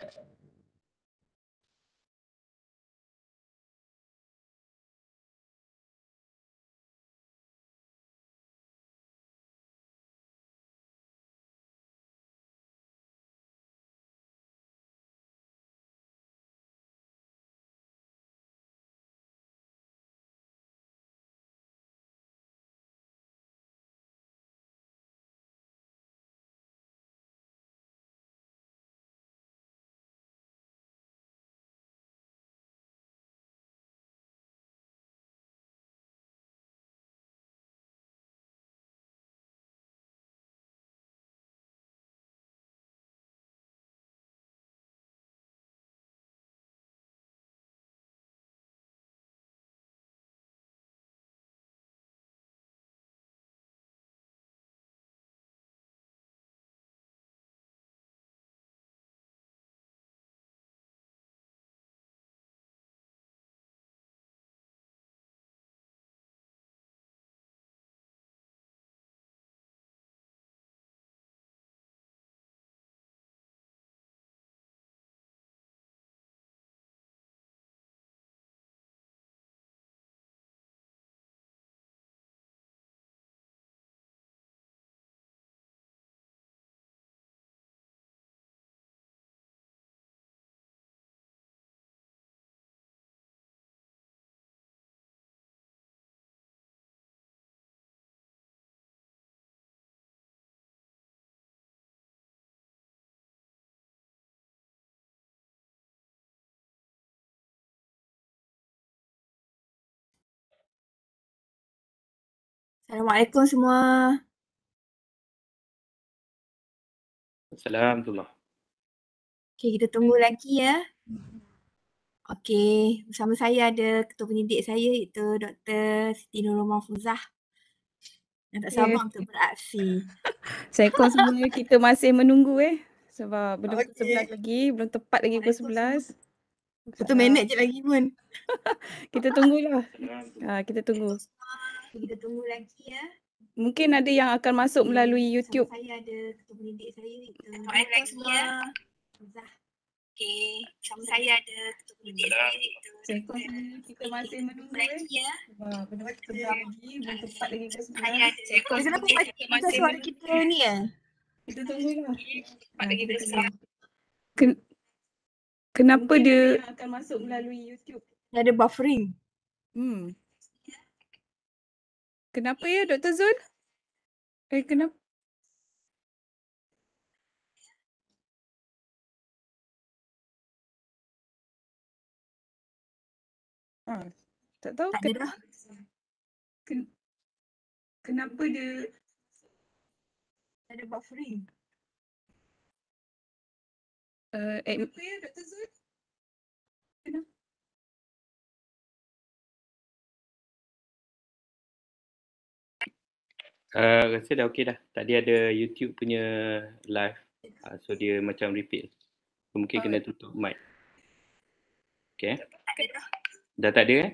Thank you. Assalamualaikum semua. Assalamualaikum. Okey, kita tunggu lagi ya. Okey, bersama saya ada ketua penyidik saya iaitu Dr. Siti Nurul Mahfuzah. Yang tak sabar untuk beraksi. Saya kau sebenarnya kita masih menunggu eh. Sebab belum okay. sebelas lagi, belum tepat lagi pukul sebelas. Betul minit je lagi pun. kita tunggulah. Ha, kita tunggu. Assalamualaikum kita tunggu lagi ya. Mungkin ada yang akan masuk melalui YouTube. saya ada ketua saya ni. Terima kasih semua. Okey, sama saya, ada ketua pendidik saya ni. Kita masih menunggu lagi ya. Eh. Wah, benar kita lagi, belum sempat lagi ke sebenarnya. Saya ada. Kenapa masih suara kita ni ya? Kita tunggu lah. Kenapa dia akan masuk melalui YouTube? Dia ada buffering. Hmm. Kenapa ya Dr. Zul? Eh kenapa? Ah, tak tahu tak kenapa. Ken- kenapa dia ada buffering? Uh, eh, eh, kenapa ya Dr. Zul? Kenapa? Uh, rasa dah okey dah. Tadi ada YouTube punya live. Uh, so dia macam repeat. So, mungkin oh. kena tutup mic. Okay. Dah tak ada eh?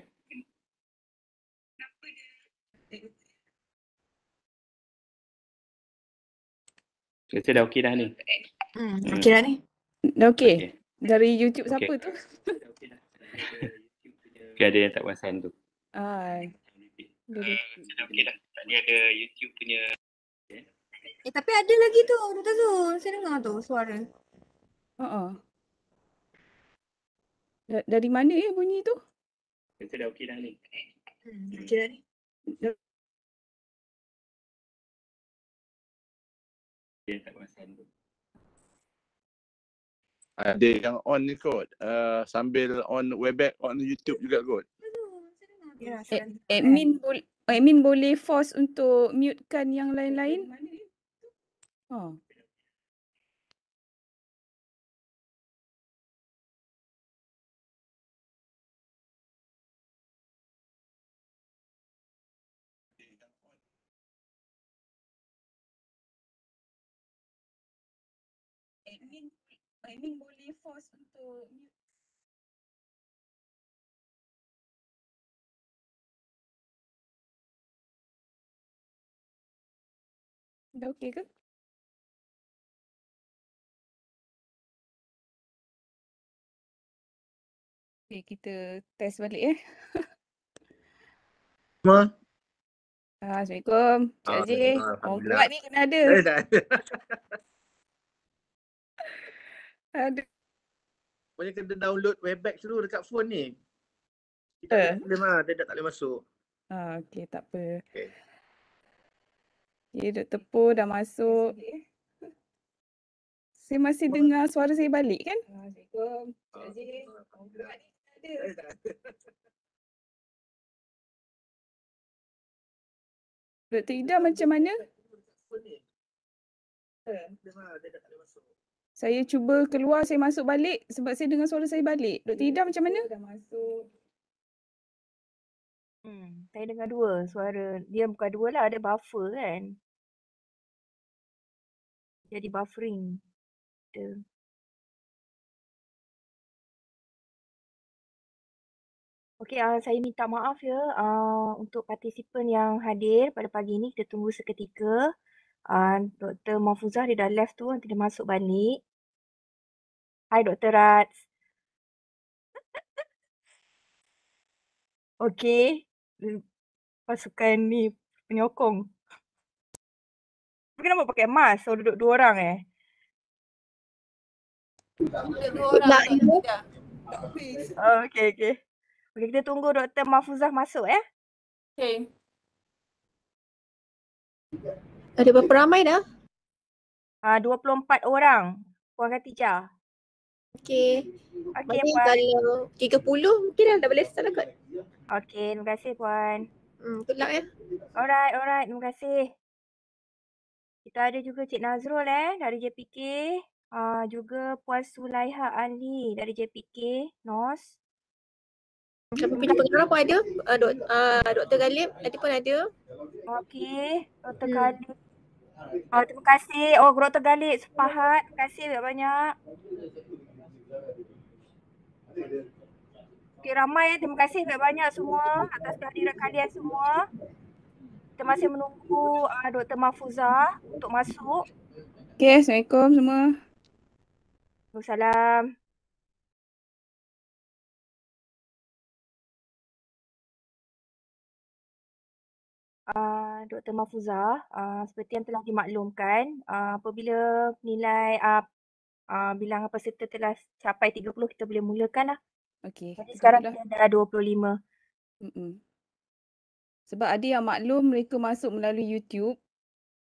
Rasa dah okey dah ni. Hmm, hmm. okey dah ni. Dah okey. Okay. Dari YouTube okay. siapa tu? Okay. ada yang tak perasan tu. Ah. Uh. Uh, okay dah. Ni ada YouTube punya. Eh, tapi ada lagi tu. Dato' tu. Saya dengar tu suara. Haa. Uh-uh. Dari mana eh bunyi tu? Kita dah okey dah hmm, ni. okey Ada yang on ni kot. Uh, sambil on webex on YouTube juga kot admin bo- admin boleh force untuk mutekan yang lain-lain? Oh. Admin, admin boleh force untuk mute Dah okey ke? Okay, kita test balik eh. Ma. Assalamualaikum. Cik ah, Aziz. Orang kuat ni kena ada. Eh, dah. ada. Banyak kena download webback dulu dekat phone ni. Kita uh. Eh. Dia, tak boleh masuk. Ah, okay, tak apa. Okay. Ya, yeah, Dr. dah masuk. Saya masih dengar suara saya balik kan? Assalamualaikum. Dr. Ida macam mana? Saya cuba keluar, saya masuk balik sebab saya dengar suara saya balik. Dr. Ida macam mana? Hmm, saya dengar dua suara. Dia bukan dua lah, ada buffer kan jadi buffering kita. Okey, uh, saya minta maaf ya uh, untuk partisipan yang hadir pada pagi ini. Kita tunggu seketika. Uh, Dr. Mahfuzah dia dah left tu, nanti dia masuk balik. Hai Dr. Rats. Okey, pasukan ni penyokong kenapa pakai mask so duduk dua orang eh? Duduk dua orang. Oh, okay, okay. Okay, kita tunggu Dr. Mahfuzah masuk eh. Okay. Ada berapa ramai dah? Ah, uh, 24 orang. Puan Katija. Okay. Okay, Mungkin Puan. kalau 30 mungkin dah, boleh start lah kot. Okay, terima kasih Puan. Hmm, good luck ya. Alright, alright. Terima kasih. Kita ada juga Cik Nazrul eh dari JPK. Uh, ah, juga Puan Sulaiha Ali dari JPK NOS. Kenapa pun ada uh, dok, uh, eh, Dr. Galib tadi pun ada. Okey, Dr. Hmm. Galib. Oh, ah, terima kasih. Oh, Dr. Galib sepahat. Terima kasih banyak-banyak. Okey, ramai ya. Terima kasih banyak-banyak semua atas kehadiran kalian semua kita masih menunggu uh, ah, Dr. Mahfuza untuk masuk. Okay, Assalamualaikum semua. Waalaikumsalam. Uh, ah, Dr. Mahfuza, uh, ah, seperti yang telah dimaklumkan, uh, apabila nilai uh, uh, bilangan peserta telah capai 30, kita boleh mulakan lah. Okay. Jadi sekarang kita dah 25. Mm-mm. Sebab ada yang maklum mereka masuk melalui YouTube.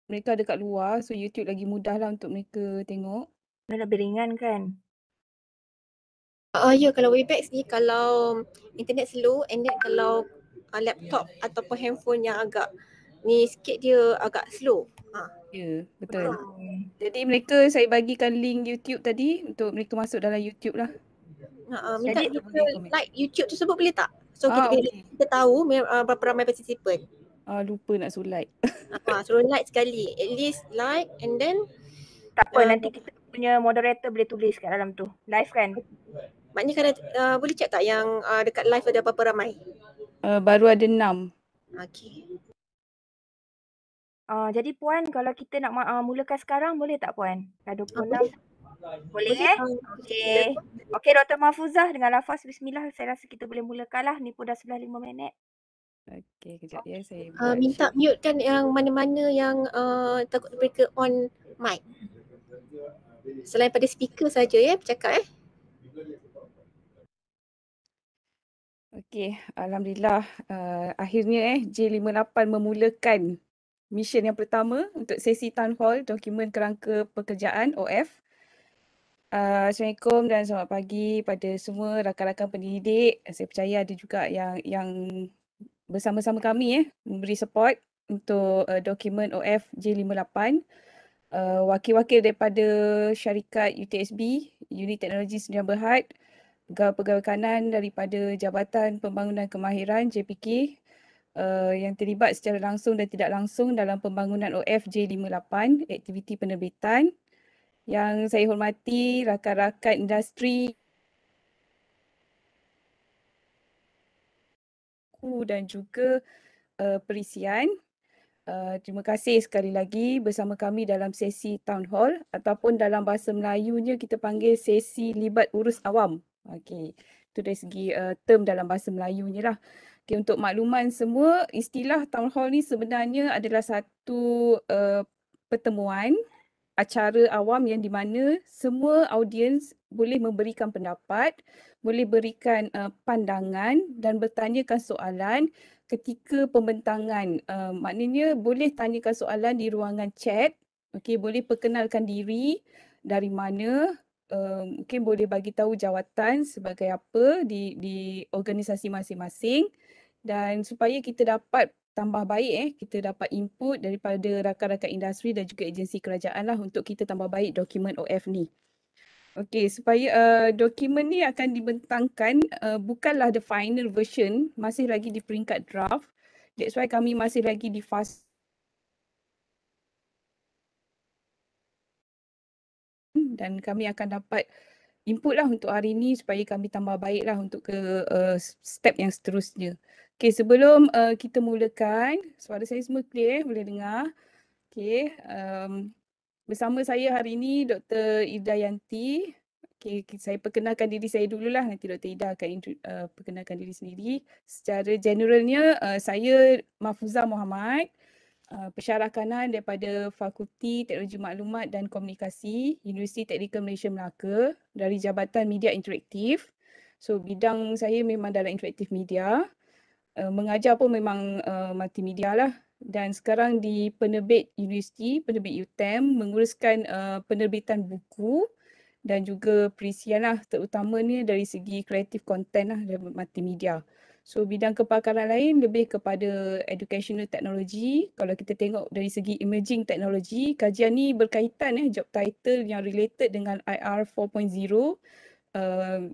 Mereka dekat luar so YouTube lagi mudah lah untuk mereka tengok. Dan lebih ringan kan? Oh uh, ya yeah, kalau Webex ni kalau internet slow and then kalau uh, laptop ataupun handphone yang agak ni sikit dia agak slow. Uh. Ya yeah, betul. Uh. Jadi mereka saya bagikan link YouTube tadi untuk mereka masuk dalam YouTube lah. Uh, uh, minta Jadi, kita like YouTube tersebut boleh tak? So ah, kita, oh, okay. kita tahu uh, berapa ramai participant. Ah uh, lupa nak suruh like. Ah uh, suruh like sekali. At least like and then tak apa uh, nanti kita punya moderator boleh tulis kat dalam tu. Live kan? Maknanya kan uh, boleh check tak yang uh, dekat live ada berapa ramai? Uh, baru ada enam. Okay. Uh, jadi Puan kalau kita nak uh, mulakan sekarang boleh tak Puan? Dah 26. Okay. Boleh eh? Okey. Okey Dr. Mahfuzah dengan lafaz bismillah saya rasa kita boleh lah Ni pun dah lima minit. Okey, kejap ya saya. Uh, minta mute kan yang mana-mana yang uh, takut mereka on mic. Selain pada speaker saja ya bercakap eh. Okey, alhamdulillah uh, akhirnya eh J58 memulakan mission yang pertama untuk sesi town hall dokumen kerangka pekerjaan OF Uh, Assalamualaikum dan selamat pagi pada semua rakan-rakan pendidik. Saya percaya ada juga yang yang bersama-sama kami eh, memberi support untuk uh, eh, dokumen OF J58. Uh, ah, wakil-wakil daripada syarikat UTSB, Unit Teknologi Sdn Berhad, pegawai-pegawai kanan daripada Jabatan Pembangunan Kemahiran JPK uh, ah, yang terlibat secara langsung dan tidak langsung dalam pembangunan OF J58, aktiviti penerbitan yang saya hormati rakan-rakan industri ku dan juga uh, perisian. Uh, terima kasih sekali lagi bersama kami dalam sesi town hall ataupun dalam bahasa Melayunya kita panggil sesi libat urus awam. Okey. Itu dari segi uh, term dalam bahasa Melayunya lah. Okay, untuk makluman semua, istilah town hall ni sebenarnya adalah satu uh, pertemuan acara awam yang di mana semua audiens boleh memberikan pendapat, boleh berikan uh, pandangan dan bertanyakan soalan ketika pembentangan. Uh, maknanya boleh tanyakan soalan di ruangan chat, okay, boleh perkenalkan diri dari mana, uh, mungkin boleh bagi tahu jawatan sebagai apa di, di organisasi masing-masing dan supaya kita dapat tambah baik eh kita dapat input daripada rakan-rakan industri dan juga agensi kerajaan lah untuk kita tambah baik dokumen OF ni. Okey, supaya uh, eh, dokumen ni akan dibentangkan uh, bukanlah the final version, masih lagi di peringkat draft. That's why kami masih lagi di fase dan kami akan dapat input lah untuk hari ni supaya kami tambah baik lah untuk ke uh, step yang seterusnya. Okay, sebelum uh, kita mulakan, suara saya semua clear, boleh dengar. Okay, um, bersama saya hari ini Dr. Ida Yanti. Okay, saya perkenalkan diri saya dululah, nanti Dr. Ida akan uh, perkenalkan diri sendiri. Secara generalnya, uh, saya Mahfuzah Muhammad, uh, pesyarah kanan daripada Fakulti Teknologi Maklumat dan Komunikasi Universiti Teknikal Malaysia Melaka dari Jabatan Media Interaktif. So bidang saya memang dalam interaktif media. Eh, mengajar pun memang uh, multimedia lah dan sekarang di penerbit universiti, penerbit UTEM menguruskan uh, penerbitan buku dan juga perisian lah terutama ni dari segi kreatif konten lah dan multimedia. So bidang kepakaran lain lebih kepada educational technology. Kalau kita tengok dari segi emerging technology, kajian ni berkaitan eh, job title yang related dengan IR 4.0. Uh,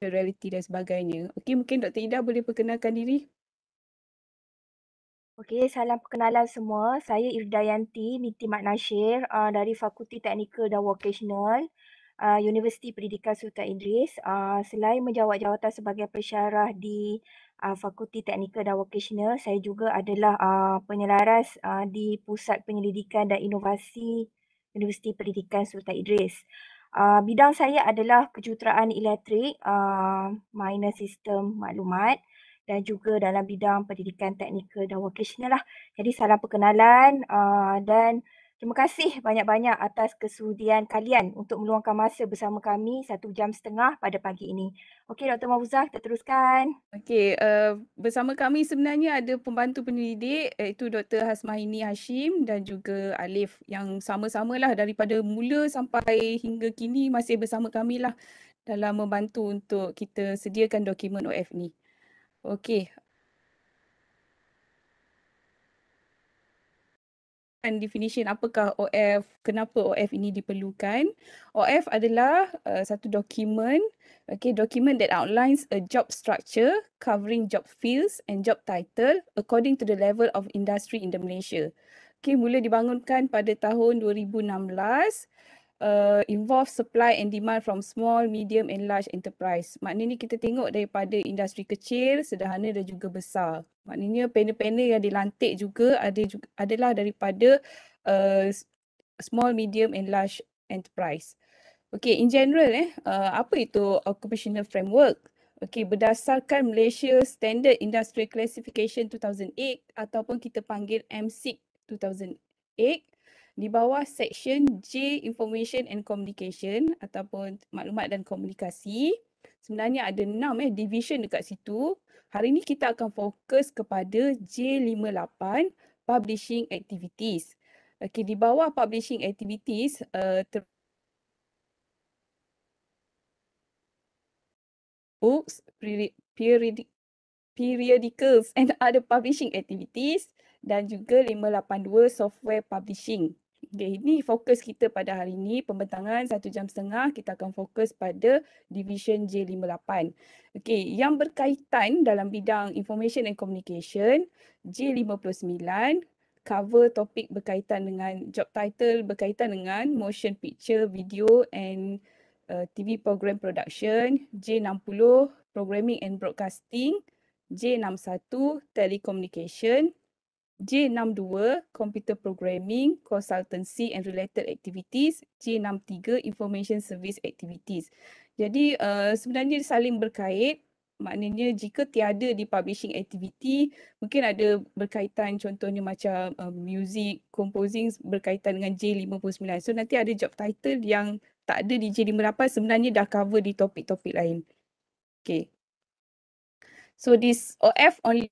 virtuality dan sebagainya. Okey, mungkin Dr. Ida boleh perkenalkan diri. Okey, salam perkenalan semua. Saya Irdayanti Niti Mat Nasir uh, dari Fakulti Teknikal dan Vocational uh, Universiti Pendidikan Sultan Idris. Uh, selain menjawab jawatan sebagai pensyarah di uh, Fakulti Teknikal dan Vocational, saya juga adalah uh, penyelaras uh, di Pusat Penyelidikan dan Inovasi Universiti Pendidikan Sultan Idris. Ah, bidang saya adalah kejuruteraan elektrik, uh, minor sistem maklumat dan juga dalam bidang pendidikan teknikal dan vocational lah. Jadi salam perkenalan uh, dan Terima kasih banyak-banyak atas kesudian kalian untuk meluangkan masa bersama kami satu jam setengah pada pagi ini. Okey, Dr. Mahfuzah, kita teruskan. Okey, uh, bersama kami sebenarnya ada pembantu pendidik iaitu Dr. Hasmahini Hashim dan juga Alif yang sama sama lah daripada mula sampai hingga kini masih bersama kami lah dalam membantu untuk kita sediakan dokumen OF ni. Okey, kan definition apakah OF kenapa OF ini diperlukan OF adalah uh, satu dokumen okay document that outlines a job structure covering job fields and job title according to the level of industry in the Malaysia okay mula dibangunkan pada tahun 2016 uh, involve supply and demand from small, medium and large enterprise. Maknanya kita tengok daripada industri kecil, sederhana dan juga besar. Maknanya panel-panel yang dilantik juga ada juga, adalah daripada uh, small, medium and large enterprise. Okay, in general eh, uh, apa itu occupational framework? Okay, berdasarkan Malaysia Standard Industrial Classification 2008 ataupun kita panggil MSIC 2008, di bawah section J information and communication ataupun maklumat dan komunikasi sebenarnya ada enam eh division dekat situ hari ini kita akan fokus kepada J58 publishing activities okey di bawah publishing activities uh, ter- books periodicals and other publishing activities dan juga 582 software publishing Okay, ini fokus kita pada hari ini, pembentangan satu jam setengah, kita akan fokus pada division J58. Okay, yang berkaitan dalam bidang information and communication, J59 cover topik berkaitan dengan job title, berkaitan dengan motion picture, video and uh, eh, TV program production, J60 programming and broadcasting, J61 telecommunication, J62 Computer Programming, Consultancy and Related Activities, J63 Information Service Activities. Jadi uh, sebenarnya saling berkait maknanya jika tiada di publishing activity mungkin ada berkaitan contohnya macam uh, music composing berkaitan dengan J59. So nanti ada job title yang tak ada di J58 sebenarnya dah cover di topik-topik lain. Okay. So this OF only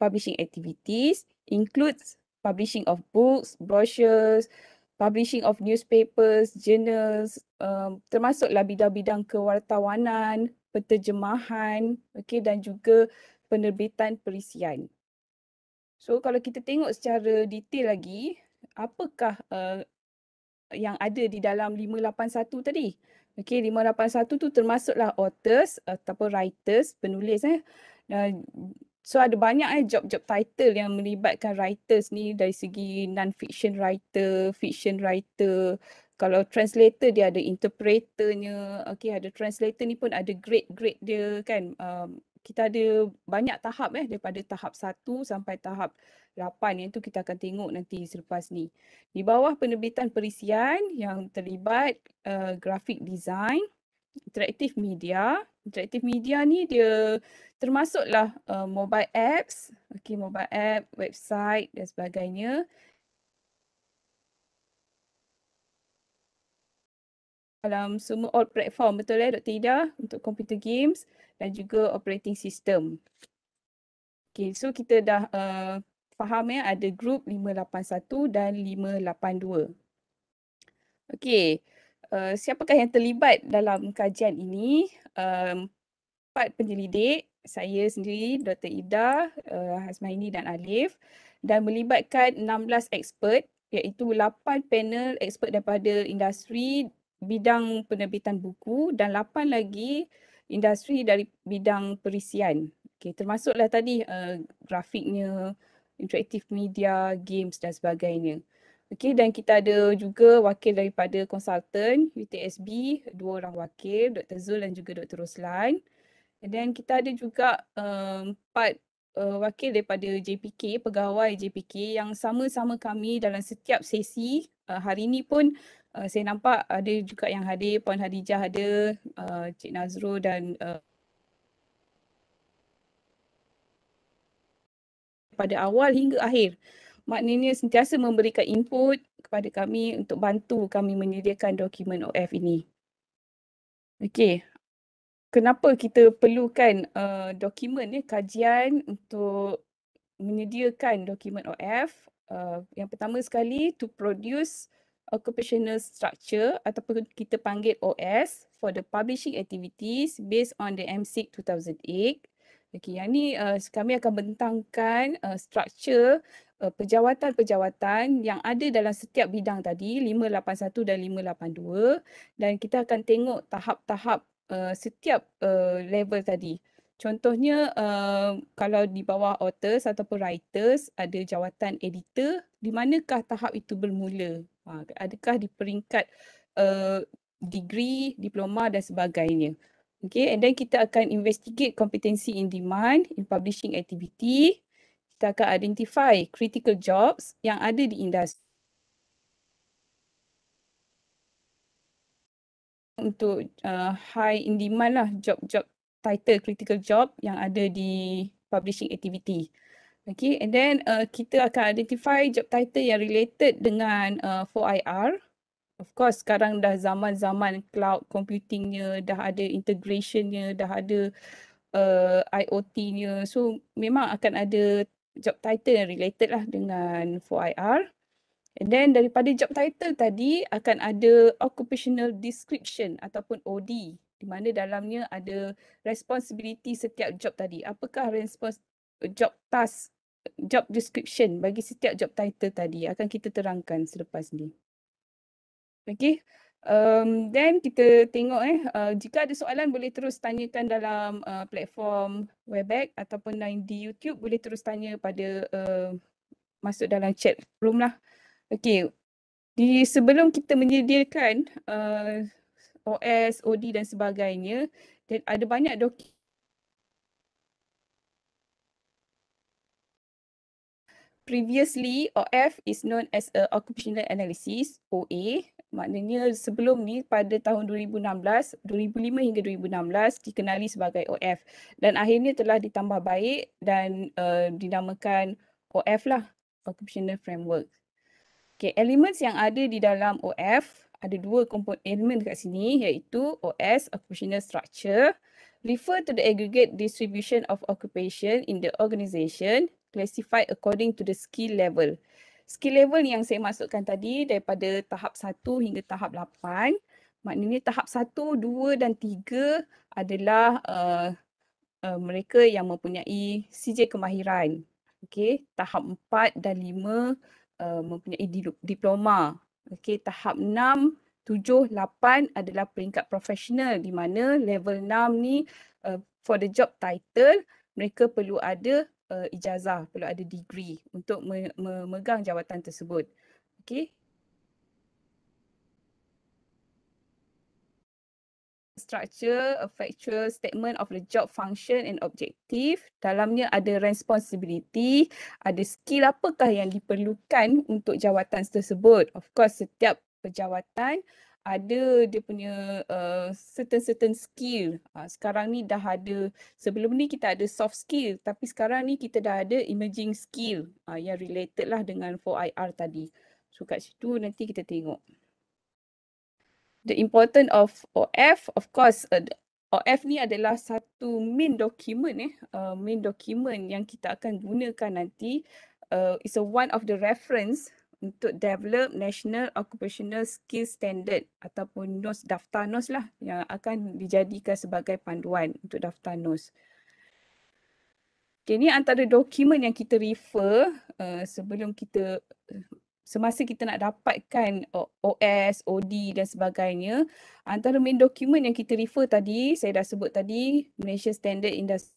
publishing activities includes publishing of books, brochures, publishing of newspapers, journals, um, termasuklah bidang-bidang kewartawanan, penterjemahan, okay, dan juga penerbitan perisian. So kalau kita tengok secara detail lagi, apakah uh, yang ada di dalam 581 tadi? Okey, 581 tu termasuklah authors ataupun writers, penulis eh. Uh, So ada banyak eh job-job title yang melibatkan writers ni dari segi non-fiction writer, fiction writer. Kalau translator dia ada interpreternya, okay ada translator ni pun ada grade-grade dia kan. Um, kita ada banyak tahap eh daripada tahap satu sampai tahap lapan yang tu kita akan tengok nanti selepas ni. Di bawah penerbitan perisian yang terlibat uh, graphic design, interactive media, interaktif media ni dia termasuklah uh, mobile apps, okay, mobile app, website dan sebagainya. Dalam semua all platform betul eh Dr. Ida untuk computer games dan juga operating system. Okay, so kita dah uh, faham ya eh, ada group 581 dan 582. Okay, Eh, siapakah yang terlibat dalam kajian ini? Empat um, penyelidik, saya sendiri, Dr. Ida, uh, Hasmaini dan Alif dan melibatkan 16 expert iaitu 8 panel expert daripada industri bidang penerbitan buku dan 8 lagi industri dari bidang perisian. Okay, termasuklah tadi uh, grafiknya, interaktif media, games dan sebagainya. Uh, Okay, dan kita ada juga wakil daripada konsultan UTSB, dua orang wakil, Dr. Zul dan juga Dr. Roslan. Dan kita ada juga uh, empat uh, wakil daripada JPK, pegawai JPK yang sama-sama kami dalam setiap sesi uh, hari ini pun uh, saya nampak ada juga yang hadir, Puan Hadijah ada, uh, Cik Nazrul dan uh, pada awal hingga akhir maknanya sentiasa memberikan input kepada kami untuk bantu kami menyediakan dokumen OF ini. Okey. Kenapa kita perlukan uh, dokumen ni eh, kajian untuk menyediakan dokumen OF? Uh, eh, yang pertama sekali to produce occupational structure ataupun kita panggil OS for the publishing activities based on the MSIC 2008. Okey, yang ni uh, kami akan bentangkan uh, structure Eh, pejawatan-pejawatan yang ada dalam setiap bidang tadi 581 dan 582 dan kita akan tengok tahap-tahap uh, setiap uh, level tadi. Contohnya uh, kalau di bawah authors ataupun writers ada jawatan editor, di manakah tahap itu bermula? Ha, adakah di peringkat uh, degree, diploma dan sebagainya. Okay, and then kita akan investigate competency in demand in publishing activity kita akan identify critical jobs yang ada di industri. Untuk uh, high in demand lah job-job title critical job yang ada di publishing activity. Okay and then uh, kita akan identify job title yang related dengan uh, 4IR. Of course sekarang dah zaman-zaman cloud computingnya, dah ada integrationnya, dah ada uh, IoTnya. So memang akan ada job title yang related lah dengan 4IR. And then daripada job title tadi akan ada occupational description ataupun OD di mana dalamnya ada responsibility setiap job tadi. Apakah response job task job description bagi setiap job title tadi akan kita terangkan selepas ni. Okay. Um, then kita tengok eh, uh, jika ada soalan boleh terus tanyakan dalam uh, platform Webex ataupun di YouTube boleh terus tanya pada uh, masuk dalam chat room lah. Okay, di sebelum kita menyediakan uh, OS, OD dan sebagainya, dan ada banyak dokumen. Previously, OF is known as a occupational analysis, OA, maknanya sebelum ni pada tahun 2016, 2005 hingga 2016 dikenali sebagai OF dan akhirnya telah ditambah baik dan uh, dinamakan OF lah, Occupational Framework. Okay, elements yang ada di dalam OF ada dua komponen elemen kat sini iaitu OS, Occupational Structure, refer to the aggregate distribution of occupation in the organisation classified according to the skill level skill level yang saya masukkan tadi daripada tahap 1 hingga tahap 8 maknanya tahap 1, 2 dan 3 adalah uh, uh, mereka yang mempunyai CJ kemahiran. Okey, tahap 4 dan 5 uh, eh, mempunyai diploma. Okey, tahap 6 tujuh, lapan adalah peringkat profesional di mana level enam ni uh, for the job title mereka perlu ada uh, ijazah, perlu ada degree untuk memegang jawatan tersebut. Okay? structure, a factual statement of the job function and objective. Dalamnya ada responsibility, ada skill apakah yang diperlukan untuk jawatan tersebut. Of course, setiap perjawatan ada dia punya uh, certain certain skill. Uh, sekarang ni dah ada sebelum ni kita ada soft skill tapi sekarang ni kita dah ada emerging skill uh, yang related lah dengan 4IR tadi. So kat situ nanti kita tengok. The important of OF of course uh, eh, OF ni adalah satu main document eh uh, main document yang kita akan gunakan nanti uh, it's a one of the reference untuk develop national occupational skill standard ataupun NOS daftar NOS lah yang akan dijadikan sebagai panduan untuk daftar NOS. Okay, ini antara dokumen yang kita refer uh, sebelum kita semasa kita nak dapatkan OS, OD dan sebagainya. Antara main dokumen yang kita refer tadi, saya dah sebut tadi Malaysia Standard Industry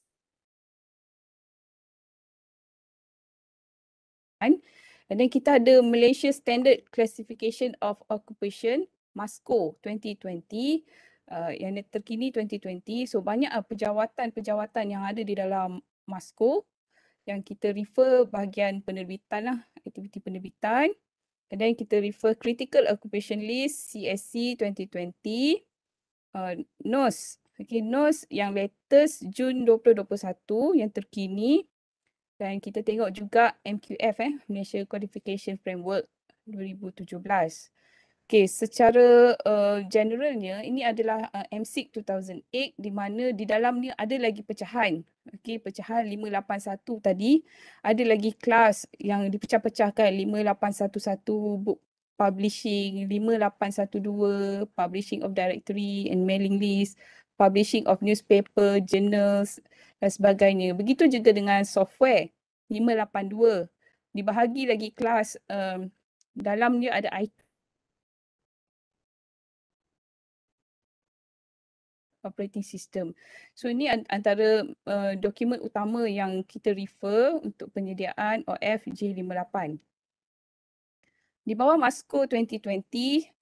And then kita ada Malaysia Standard Classification of Occupation, MASCO 2020, uh, yang terkini 2020. So banyak uh, pejawatan-pejawatan yang ada di dalam MASCO yang kita refer bahagian penerbitan lah, aktiviti penerbitan. And then kita refer Critical Occupation List, CSC 2020. Uh, NOS, okay, NOS yang latest Jun 2021 yang terkini dan kita tengok juga MQF, eh, Malaysia Qualification Framework 2017. Okay, secara uh, generalnya, ini adalah uh, MSIC 2008 di mana di dalam ni ada lagi pecahan. Okay, pecahan 581 tadi. Ada lagi kelas yang dipecah-pecahkan 5811 book publishing, 5812 publishing of directory and mailing list, publishing of newspaper, journals dan sebagainya. Begitu juga dengan software 582. Dibahagi lagi kelas um, dalam dia ada IT operating system. So ini antara uh, dokumen utama yang kita refer untuk penyediaan OFJ58. Di bawah Moscow 2020.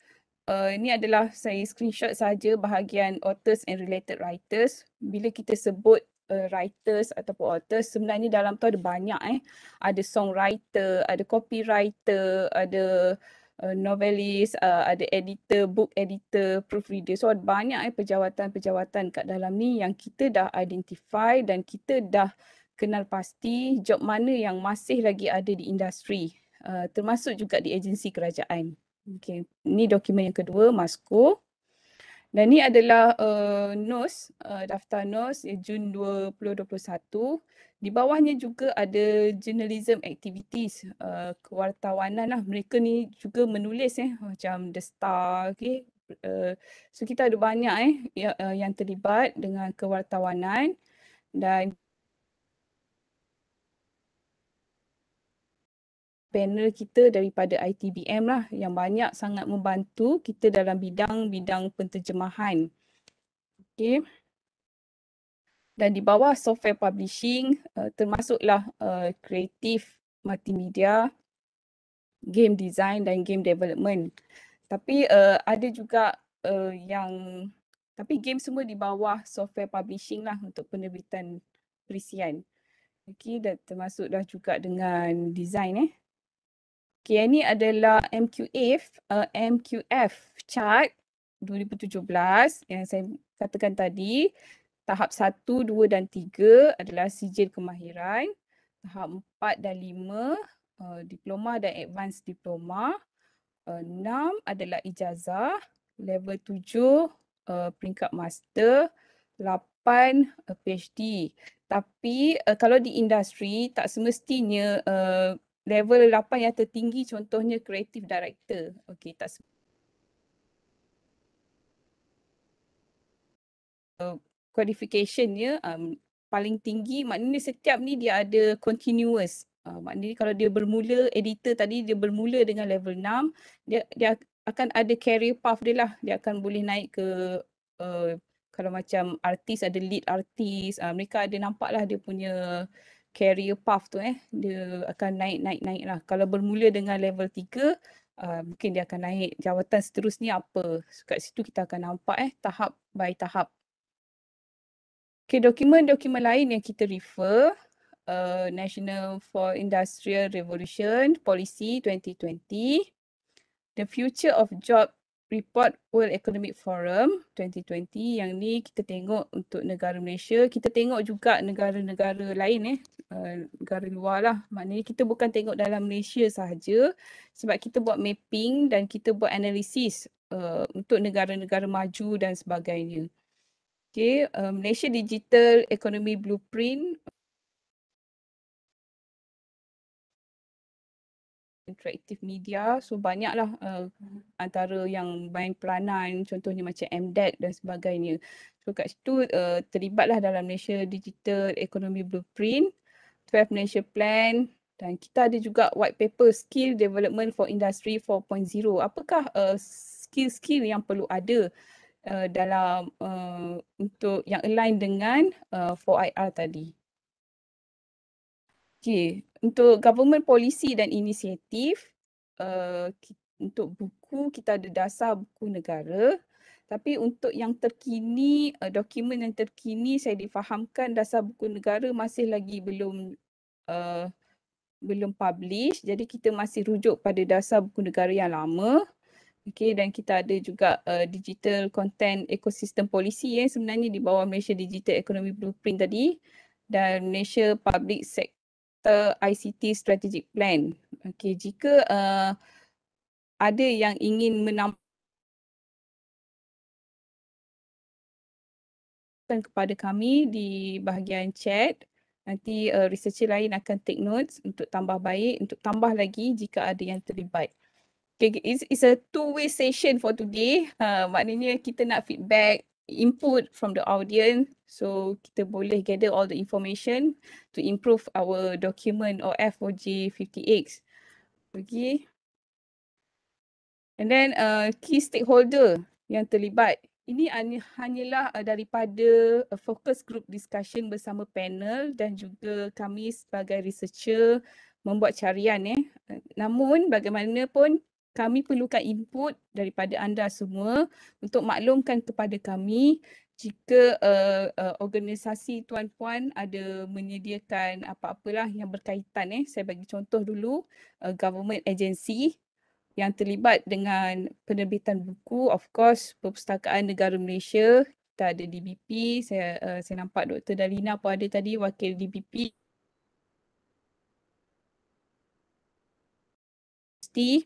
Uh, ini adalah saya screenshot saja bahagian authors and related writers. Bila kita sebut uh, writers ataupun authors, sebenarnya dalam tu ada banyak eh. Ada songwriter, ada copywriter, ada uh, novelist, uh, ada editor, book editor, proofreader. So ada banyak eh pejawatan-pejawatan kat dalam ni yang kita dah identify dan kita dah kenal pasti job mana yang masih lagi ada di industri. Uh, termasuk juga di agensi kerajaan. Okay, ni dokumen yang kedua, MASCO. Dan ni adalah uh, NOS, uh, daftar NOS eh, Jun 2021. Di bawahnya juga ada journalism activities, uh, kewartawanan lah. Mereka ni juga menulis eh, macam The Star, okay. Uh, so kita ada banyak eh yang, uh, yang terlibat dengan kewartawanan. Dan panel kita daripada ITBM lah yang banyak sangat membantu kita dalam bidang-bidang penterjemahan. Okay. Dan di bawah software publishing uh, termasuklah kreatif eh, uh, multimedia, game design dan game development. Tapi uh, ada juga uh, yang tapi game semua di bawah software publishing lah untuk penerbitan perisian. Okay, dan termasuklah juga dengan design eh. Okay, yang adalah MQF, uh, MQF chart 2017 yang saya katakan tadi. Tahap 1, 2 dan 3 adalah sijil kemahiran. Tahap 4 dan 5 uh, diploma dan advanced diploma. Uh, 6 adalah ijazah. Level 7 uh, peringkat master. 8 uh, PhD. Tapi uh, kalau di industri tak semestinya uh, level 8 yang tertinggi contohnya creative director. Okey, tak sebut. Uh, qualificationnya um, paling tinggi maknanya setiap ni dia ada continuous uh, maknanya kalau dia bermula editor tadi dia bermula dengan level 6 dia dia akan ada career path dia lah dia akan boleh naik ke uh, kalau macam artis ada lead artist uh, mereka ada nampak lah dia punya carrier path tu eh dia akan naik naik naik lah kalau bermula dengan level 3 uh, mungkin dia akan naik jawatan seterusnya apa so, kat situ kita akan nampak eh tahap by tahap Okay, dokumen-dokumen lain yang kita refer uh, National for Industrial Revolution Policy 2020 The Future of Job 2030 report World Economic Forum 2020 yang ni kita tengok untuk negara Malaysia kita tengok juga negara-negara lain eh uh, negara luar lah maknanya kita bukan tengok dalam Malaysia sahaja sebab kita buat mapping dan kita buat analisis uh, untuk negara-negara maju dan sebagainya Okay, uh, Malaysia Digital Economy Blueprint interactive media so banyaklah uh, hmm. antara yang main pelanan contohnya macam MDEC dan sebagainya so kat situ uh, terlibatlah dalam Malaysia Digital Economy Blueprint 12 Malaysia Plan dan kita ada juga white paper skill development for industry 4.0 apakah uh, skill-skill yang perlu ada uh, dalam uh, untuk yang align dengan uh, 4IR tadi Okay, untuk government policy dan inisiatif uh, untuk buku kita ada dasar buku negara tapi untuk yang terkini uh, dokumen yang terkini saya difahamkan dasar buku negara masih lagi belum uh, belum publish jadi kita masih rujuk pada dasar buku negara yang lama okey dan kita ada juga uh, digital content ecosystem policy yang eh, sebenarnya di bawah Malaysia Digital Economy Blueprint tadi dan Malaysia Public Sector Sector ICT Strategic Plan. Okay, jika uh, ada yang ingin menampilkan kepada kami di bahagian chat, nanti uh, researcher lain akan take notes untuk tambah baik, untuk tambah lagi jika ada yang terlibat. Okay, it's, it's a two-way session for today. Uh, maknanya kita nak feedback input from the audience so kita boleh gather all the information to improve our document or FOG 50X. Okay. And then uh, key stakeholder yang terlibat. Ini hanyalah uh, daripada a uh, focus group discussion bersama panel dan juga kami sebagai researcher membuat carian eh. Namun bagaimanapun kami perlukan input daripada anda semua untuk maklumkan kepada kami jika uh, uh, organisasi tuan-puan ada menyediakan apa-apalah yang berkaitan eh saya bagi contoh dulu uh, government agency yang terlibat dengan penerbitan buku of course perpustakaan negara Malaysia kita ada DBP saya uh, saya nampak Dr Dalina pun ada tadi wakil DBP di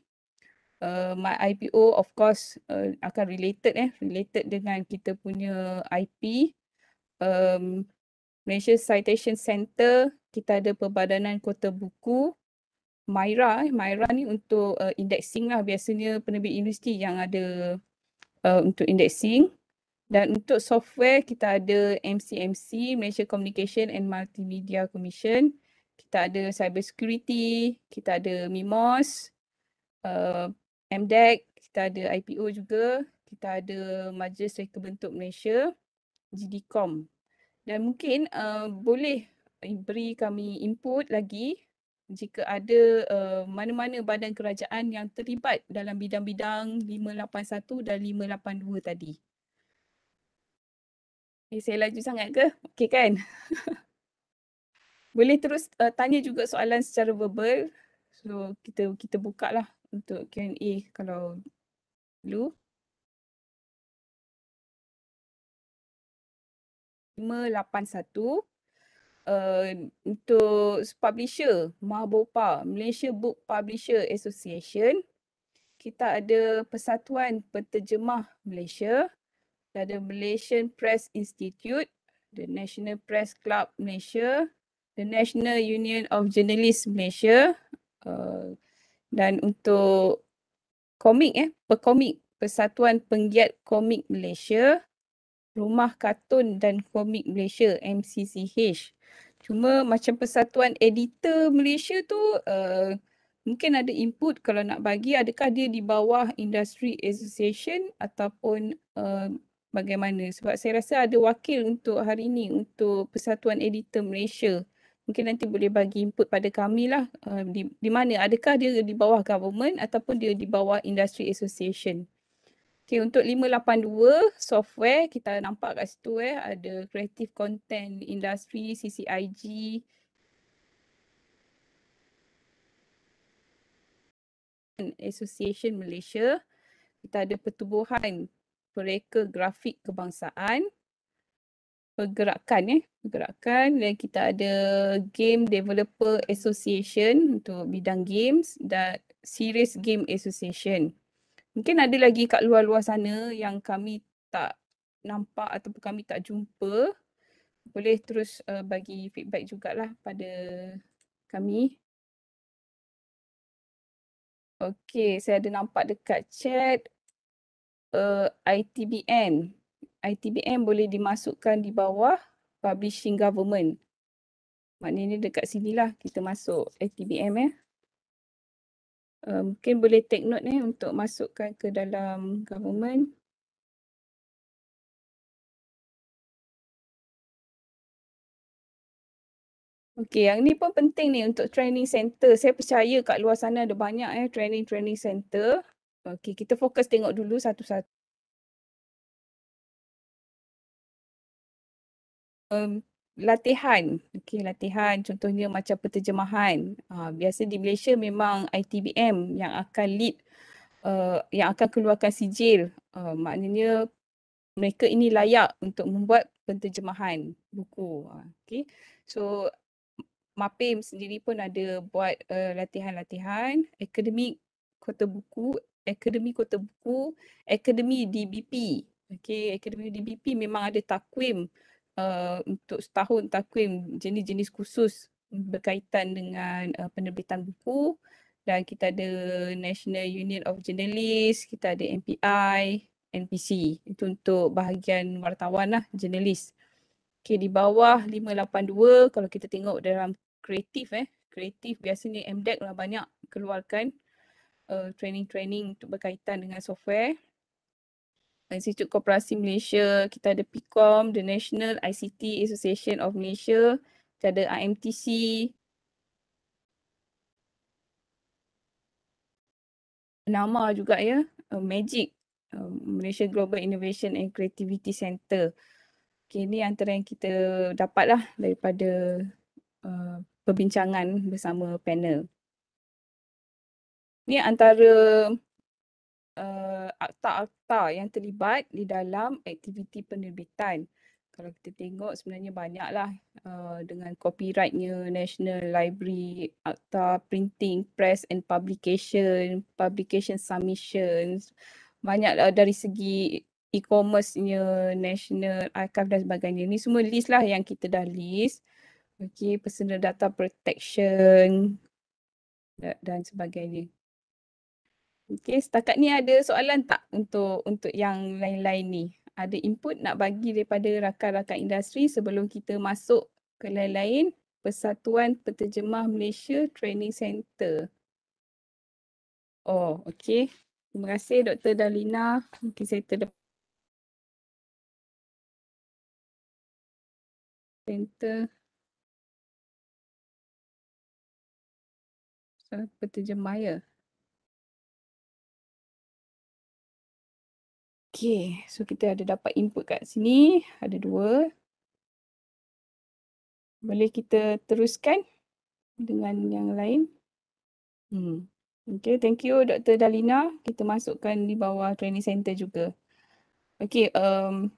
uh, my IPO of course uh, akan related eh related dengan kita punya IP um, Malaysia Citation Center kita ada perbadanan kota buku Myra eh. Myra ni untuk uh, indexing lah biasanya penerbit universiti yang ada uh, untuk indexing dan untuk software kita ada MCMC Malaysia Communication and Multimedia Commission kita ada cyber security, kita ada MIMOS, uh, MDEC, kita ada IPO juga, kita ada Majlis Reka Bentuk Malaysia, GDCOM. Dan mungkin uh, boleh beri kami input lagi jika ada uh, mana-mana badan kerajaan yang terlibat dalam bidang-bidang 581 dan 582 tadi. Eh, saya laju sangat ke? Okey kan? boleh terus uh, tanya juga soalan secara verbal. So kita kita buka lah untuk Q&A kalau dulu lima lapan satu eh, untuk publisher Mahbopa Malaysia Book Publisher Association kita ada Persatuan Penterjemah Malaysia kita ada Malaysian Press Institute the National Press Club Malaysia the National Union of Journalists Malaysia uh, dan untuk komik eh pekomik, Persatuan Penggiat Komik Malaysia Rumah Kartun dan Komik Malaysia MCCH cuma macam Persatuan Editor Malaysia tu uh, mungkin ada input kalau nak bagi adakah dia di bawah Industry Association ataupun uh, bagaimana sebab saya rasa ada wakil untuk hari ini untuk Persatuan Editor Malaysia mungkin nanti boleh bagi input pada kami lah uh, di, di mana adakah dia di bawah government ataupun dia di bawah industry association. Okay untuk 582 software kita nampak kat situ eh ada creative content industry CCIG Association Malaysia. Kita ada pertubuhan pereka grafik kebangsaan pergerakan eh pergerakan dan kita ada Game Developer Association untuk bidang games dan Series Game Association. Mungkin ada lagi kat luar-luar sana yang kami tak nampak ataupun kami tak jumpa. Boleh terus uh, bagi feedback jugalah pada kami. Okay, saya ada nampak dekat chat uh, eh, ITBN. ITBM boleh dimasukkan di bawah Publishing Government. Maknanya dekat sini lah kita masuk ITBM. Eh. Uh, mungkin boleh take note eh, untuk masukkan ke dalam Government. Okey, yang ni pun penting ni untuk training center. Saya percaya kat luar sana ada banyak eh training training center. Okey, kita fokus tengok dulu satu-satu. um, latihan. Okey, latihan contohnya macam penterjemahan. Uh, biasa di Malaysia memang ITBM yang akan lead, uh, yang akan keluarkan sijil. Uh, maknanya mereka ini layak untuk membuat penterjemahan buku. Ah, okey, so MAPIM sendiri pun ada buat uh, latihan-latihan, akademik kota buku, akademi kota buku, akademi DBP. Okey, akademi DBP memang ada takwim Eh, untuk setahun takwim jenis-jenis khusus berkaitan dengan uh, penerbitan buku dan kita ada National Union of Journalists, kita ada MPI, NPC. Itu untuk bahagian wartawan lah, jurnalis. Okay, di bawah 582 kalau kita tengok dalam kreatif eh. Kreatif biasanya MDEC lah banyak keluarkan eh, training-training uh, untuk berkaitan dengan software. Institut Koperasi Malaysia, kita ada PICOM, the National ICT Association of Malaysia, kita ada IMTC, nama juga ya, uh, MAGIC, uh, Malaysia Global Innovation and Creativity Center. Okay, ini antara yang kita dapatlah daripada uh, perbincangan bersama panel. Ini antara uh, eh, akta-akta yang terlibat di dalam aktiviti penerbitan. Kalau kita tengok sebenarnya banyaklah uh, dengan copyrightnya National Library Akta Printing Press and Publication, Publication Submissions, banyaklah dari segi e-commerce-nya, National Archive dan sebagainya. Ini semua list lah yang kita dah list. Okay, personal data protection dan sebagainya. Okey, setakat ni ada soalan tak untuk untuk yang lain-lain ni? Ada input nak bagi daripada rakan-rakan industri sebelum kita masuk ke lain-lain Persatuan Penterjemah Malaysia Training Center. Oh, okey. Terima kasih Dr. Dalina. Mungkin saya terdep Center. Persatuan Penterjemah ya. Okay, so kita ada dapat input kat sini. Ada dua. Boleh kita teruskan dengan yang lain? Hmm. Okay, thank you Dr. Dalina. Kita masukkan di bawah training center juga. Okay, um,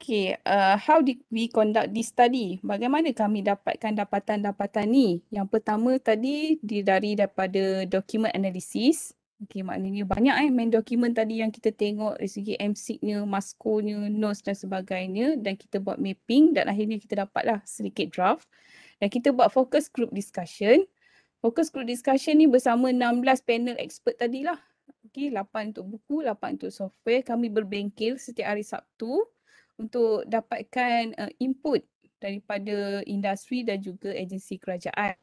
okay uh, how did we conduct this study? Bagaimana kami dapatkan dapatan-dapatan ni? Yang pertama tadi dari daripada document analysis. Okay, maknanya banyak eh main dokumen tadi yang kita tengok dari segi MSIG-nya, MASCO-nya, NOS dan sebagainya dan kita buat mapping dan akhirnya kita dapatlah sedikit draft. Dan kita buat focus group discussion. Focus group discussion ni bersama 16 panel expert tadilah. Okay, 8 untuk buku, 8 untuk software. Kami berbengkel setiap hari Sabtu untuk dapatkan uh, input daripada industri dan juga agensi kerajaan.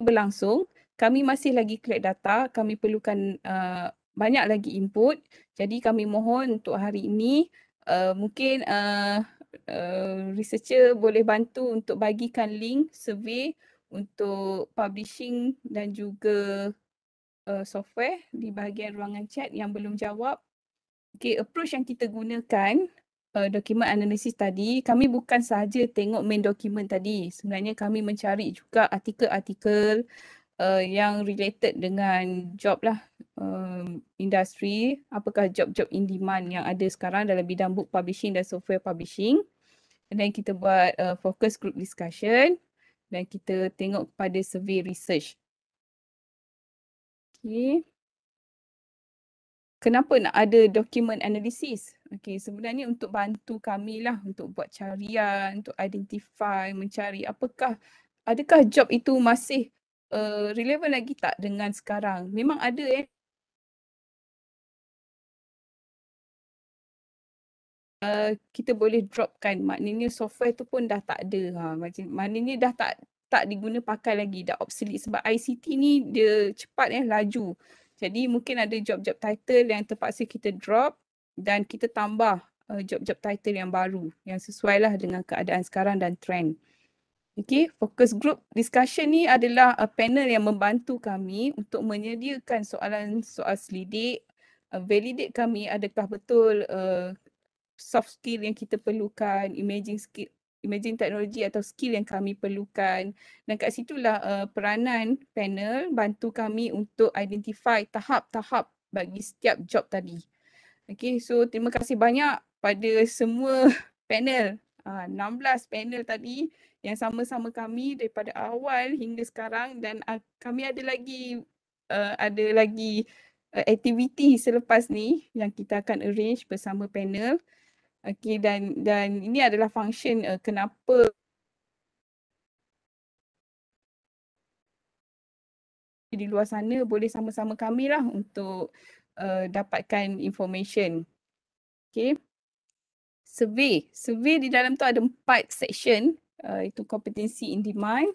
berlangsung. Kami masih lagi collect data, kami perlukan uh, banyak lagi input. Jadi kami mohon untuk hari ini uh, mungkin uh, Uh, researcher boleh bantu untuk bagikan link survey untuk publishing dan juga uh, software di bahagian ruangan chat yang belum jawab. Okay, approach yang kita gunakan uh, dokumen analisis tadi, kami bukan sahaja tengok main dokumen tadi. Sebenarnya kami mencari juga artikel-artikel uh, yang related dengan job lah um, industri, apakah job-job in demand yang ada sekarang dalam bidang book publishing dan software publishing. Dan kita buat uh, focus group discussion dan kita tengok pada survey research. Okay. Kenapa nak ada dokumen analisis? Okay, sebenarnya untuk bantu kami lah untuk buat carian, untuk identify, mencari apakah, adakah job itu masih uh, relevan lagi tak dengan sekarang? Memang ada eh. Uh, kita boleh dropkan, maknanya software tu pun dah tak ada. Ha. Macam, maknanya dah tak tak diguna pakai lagi, dah obsolete sebab ICT ni dia cepat eh, laju. Jadi mungkin ada job-job title yang terpaksa kita drop dan kita tambah uh, job-job uh, title yang baru yang sesuai lah dengan keadaan sekarang dan trend. Okay, focus group discussion ni adalah a uh, panel yang membantu kami untuk menyediakan soalan-soal selidik, uh, validate kami adakah betul uh, soft skill yang kita perlukan, imaging skill imaging teknologi atau skill yang kami perlukan dan kat situlah uh, peranan panel bantu kami untuk identify tahap-tahap bagi setiap job tadi. Okay, so terima kasih banyak pada semua panel. Uh, ah, 16 panel tadi yang sama-sama kami daripada awal hingga sekarang dan uh, kami ada lagi uh, ada lagi uh, aktiviti selepas ni yang kita akan arrange bersama panel. Okay, dan dan ini adalah function uh, kenapa di luar sana boleh sama-sama kami lah untuk uh, dapatkan information. Okay. Survey. Survey di dalam tu ada empat section. Uh, itu kompetensi in demand.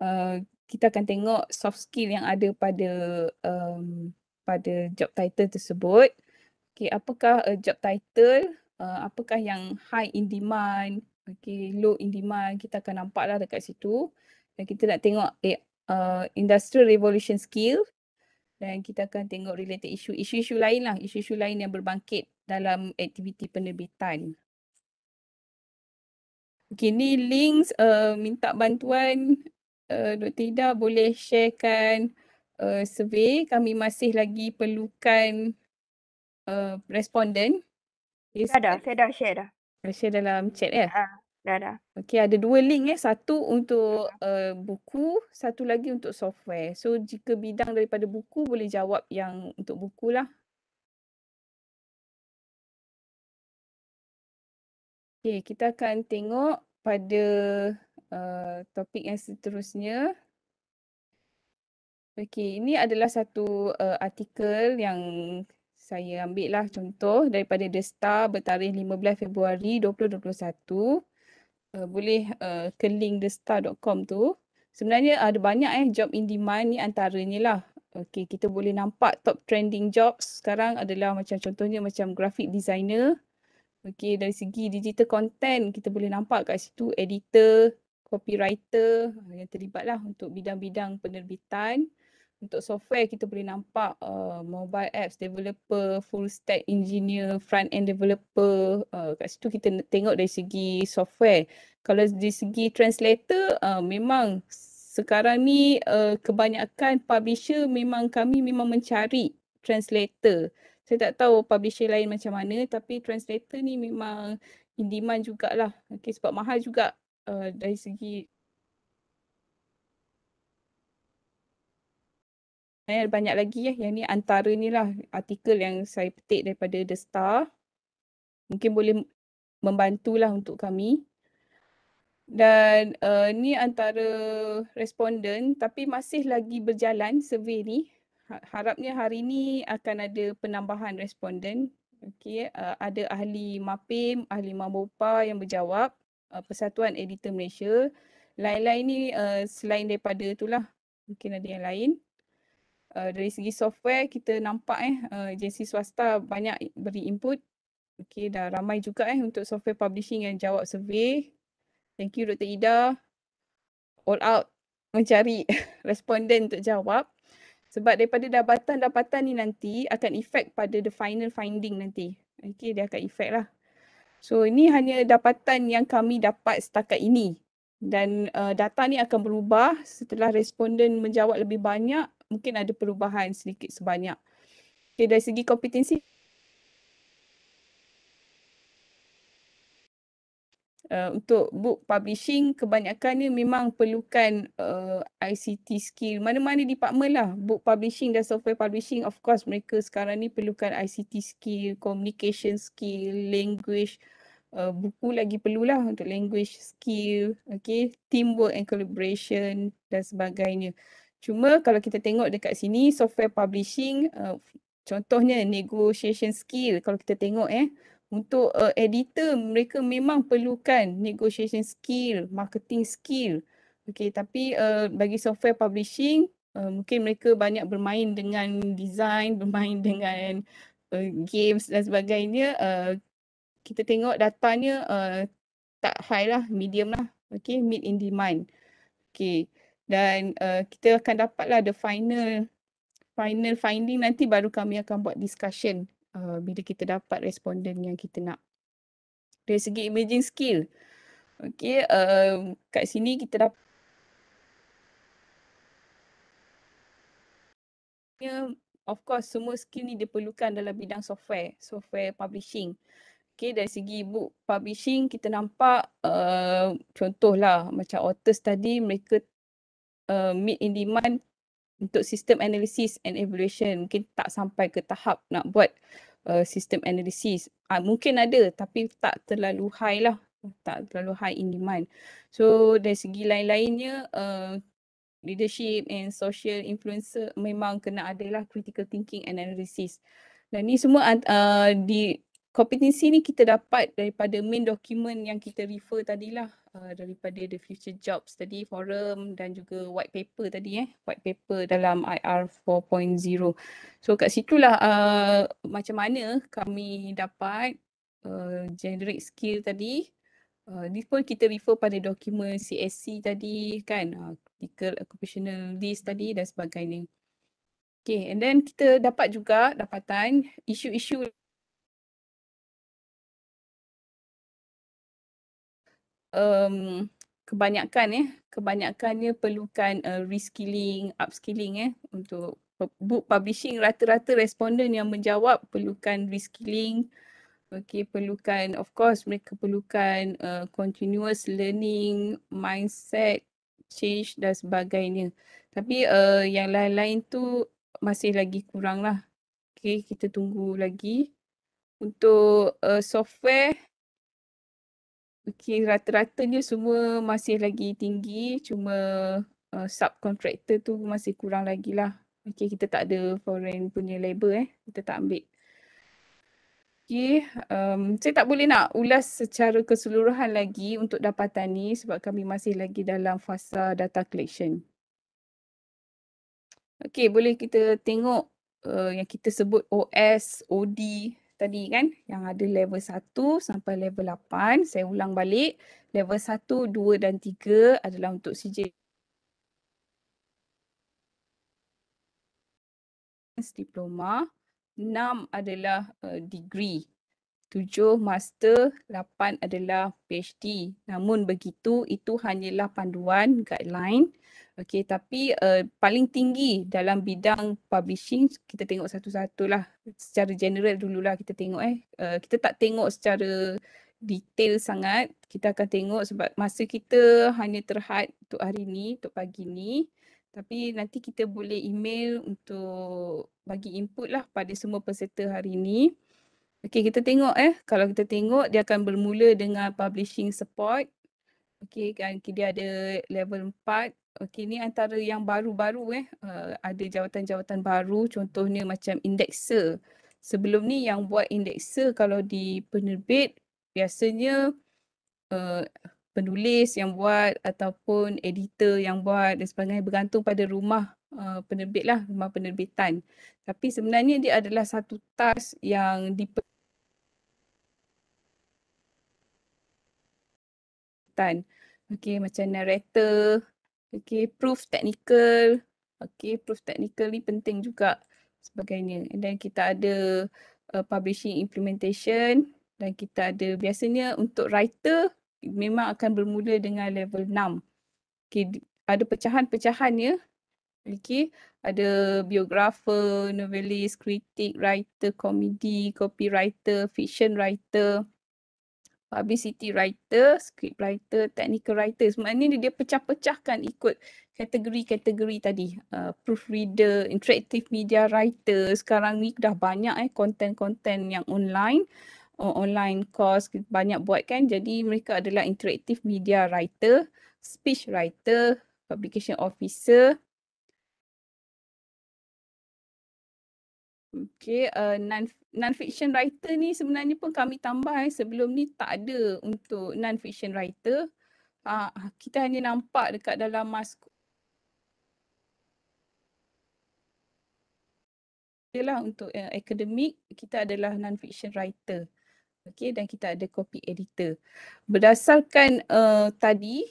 Uh, kita akan tengok soft skill yang ada pada um, pada job title tersebut. Okay, apakah uh, job title? Uh, apakah yang high in demand? Okay, low in demand? Kita akan nampaklah dekat situ. Dan kita nak tengok eh, uh, industrial revolution skill dan kita akan tengok related issue, isu-isu lain lah, isu-isu lain yang berbangkit dalam aktiviti penerbitan. Okay, ni links uh, minta bantuan uh, eh, Dr. Ida boleh sharekan uh, survey. Kami masih lagi perlukan uh, responden. Ya, dah, saya dah share dah. Saya share dalam chat ya. Uh. Dah dah. Okey ada dua link eh. Satu untuk uh, buku, satu lagi untuk software. So jika bidang daripada buku boleh jawab yang untuk buku lah. Okey kita akan tengok pada uh, topik yang seterusnya. Okey ini adalah satu uh, artikel yang saya ambil lah contoh daripada The Star bertarikh 15 Februari 2021 uh, boleh uh, ke link thestar.com tu. Sebenarnya ada banyak eh job in demand ni antaranya lah. Okay, kita boleh nampak top trending jobs sekarang adalah macam contohnya macam graphic designer. Okay, dari segi digital content kita boleh nampak kat situ editor, copywriter yang terlibat lah untuk bidang-bidang penerbitan untuk software kita boleh nampak uh, mobile apps developer, full stack engineer, front end developer. Uh, kat situ kita tengok dari segi software. Kalau dari segi translator uh, memang sekarang ni uh, kebanyakan publisher memang kami memang mencari translator. Saya tak tahu publisher lain macam mana tapi translator ni memang in demand jugalah. Okay, sebab mahal juga uh, dari segi Eh, ada banyak lagi ya. Yang ni antara ni lah artikel yang saya petik daripada The Star. Mungkin boleh membantulah untuk kami. Dan uh, ni antara responden tapi masih lagi berjalan survey ni. Ha, harapnya hari ni akan ada penambahan responden. Okay, uh, eh, ada ahli MAPIM, ahli MAMOPA yang berjawab, uh, Persatuan Editor Malaysia. Lain-lain ni uh, selain daripada itulah mungkin ada yang lain. Eh, dari segi software kita nampak eh, eh agensi swasta banyak beri input Okey dah ramai juga eh untuk software publishing yang jawab survey. Thank you Dr. Ida. All out mencari responden untuk jawab. Sebab daripada dapatan-dapatan ni nanti akan efek pada the final finding nanti. Okey dia akan efek lah. So ini hanya dapatan yang kami dapat setakat ini dan uh, data ni akan berubah setelah responden menjawab lebih banyak mungkin ada perubahan sedikit sebanyak okay, dari segi kompetensi Uh, untuk book publishing kebanyakannya memang perlukan uh, eh, ICT skill. Mana-mana department lah. Book publishing dan software publishing of course mereka sekarang ni perlukan ICT skill, communication skill, language, uh, buku lagi perlulah untuk language skill, okay, teamwork and collaboration dan sebagainya. Cuma kalau kita tengok dekat sini software publishing, uh, contohnya negotiation skill kalau kita tengok eh, untuk uh, editor mereka memang perlukan negotiation skill, marketing skill. Okay, tapi uh, bagi software publishing, uh, mungkin mereka banyak bermain dengan design, bermain dengan uh, games dan sebagainya. Uh, kita tengok datanya uh, tak high lah, medium lah. Okay, mid in demand. Okay, dan uh, kita akan dapat lah the final final finding nanti baru kami akan buat discussion uh, bila kita dapat responden yang kita nak. Dari segi imaging skill, okay, uh, kat sini kita dapat Of course, semua skill ni diperlukan dalam bidang software, software publishing. Okay, dari segi book publishing kita nampak uh, contohlah macam authors tadi mereka uh, meet in demand untuk sistem analysis and evaluation mungkin tak sampai ke tahap nak buat uh, sistem analysis Uh, mungkin ada tapi tak terlalu high lah. Tak terlalu high in demand. So dari segi lain-lainnya uh, leadership and social influencer memang kena adalah critical thinking and analysis. Dan ni semua uh, di kompetensi ni kita dapat daripada main document yang kita refer tadilah uh, daripada the future jobs tadi forum dan juga white paper tadi eh white paper dalam IR 4.0 so kat situlah uh, macam mana kami dapat uh, generate skill tadi ni uh, pun kita refer pada dokumen CSC tadi kan uh, critical occupational list tadi dan sebagainya okay and then kita dapat juga dapatan isu-isu um, kebanyakan eh kebanyakannya perlukan uh, reskilling upskilling eh untuk book publishing rata-rata responden yang menjawab perlukan reskilling okay, perlukan of course mereka perlukan uh, continuous learning mindset change dan sebagainya tapi uh, yang lain-lain tu masih lagi kurang lah. Okay, kita tunggu lagi untuk uh, software okay, rata rata dia semua masih lagi tinggi cuma uh, subcontractor tu masih kurang lagi lah. Okay, kita tak ada foreign punya labor eh. Kita tak ambil. Okay, um, saya tak boleh nak ulas secara keseluruhan lagi untuk dapatan ni sebab kami masih lagi dalam fasa data collection. Okay, boleh kita tengok uh, yang kita sebut OS, OD, tadi kan yang ada level 1 sampai level 8 saya ulang balik level 1 2 dan 3 adalah untuk CJ diploma 6 adalah uh, degree 7 master 8 adalah PhD namun begitu itu hanyalah panduan guideline Okey, tapi uh, paling tinggi dalam bidang publishing kita tengok satu-satulah secara general dululah kita tengok eh. Uh, kita tak tengok secara detail sangat. Kita akan tengok sebab masa kita hanya terhad untuk hari ni, untuk pagi ni. Tapi nanti kita boleh email untuk bagi input lah pada semua peserta hari ni. Okey, kita tengok eh. Kalau kita tengok dia akan bermula dengan publishing support. Okey, kan dia ada level 4 Okey ni antara yang baru-baru eh uh, ada jawatan-jawatan baru contohnya macam indexer. Sebelum ni yang buat indexer kalau di penerbit biasanya uh, penulis yang buat ataupun editor yang buat dan sebagainya bergantung pada rumah uh, penerbit lah rumah penerbitan. Tapi sebenarnya dia adalah satu task yang di Okey macam narrator Okay, proof technical. Okay, proof technical ni penting juga sebagainya. And then kita ada uh, publishing implementation dan kita ada biasanya untuk writer memang akan bermula dengan level 6. Okay, ada pecahan-pecahannya. Okay, ada biographer, novelist, kritik, writer, komedi, copywriter, fiction writer publicity writer, script writer, technical writer. Maknanya dia pecah-pecahkan ikut kategori-kategori tadi. Uh, proofreader, interactive media writer. Sekarang ni dah banyak eh content-content yang online. Uh, online course banyak buat kan. Jadi mereka adalah interactive media writer, speech writer, publication officer, Okay, uh, eh, non non writer ni sebenarnya pun kami tambah eh. sebelum ni tak ada untuk non-fiction writer. Uh, kita hanya nampak dekat dalam mask ialah untuk uh, eh, akademik kita adalah non-fiction writer. Okay, dan kita ada copy editor. Berdasarkan uh, tadi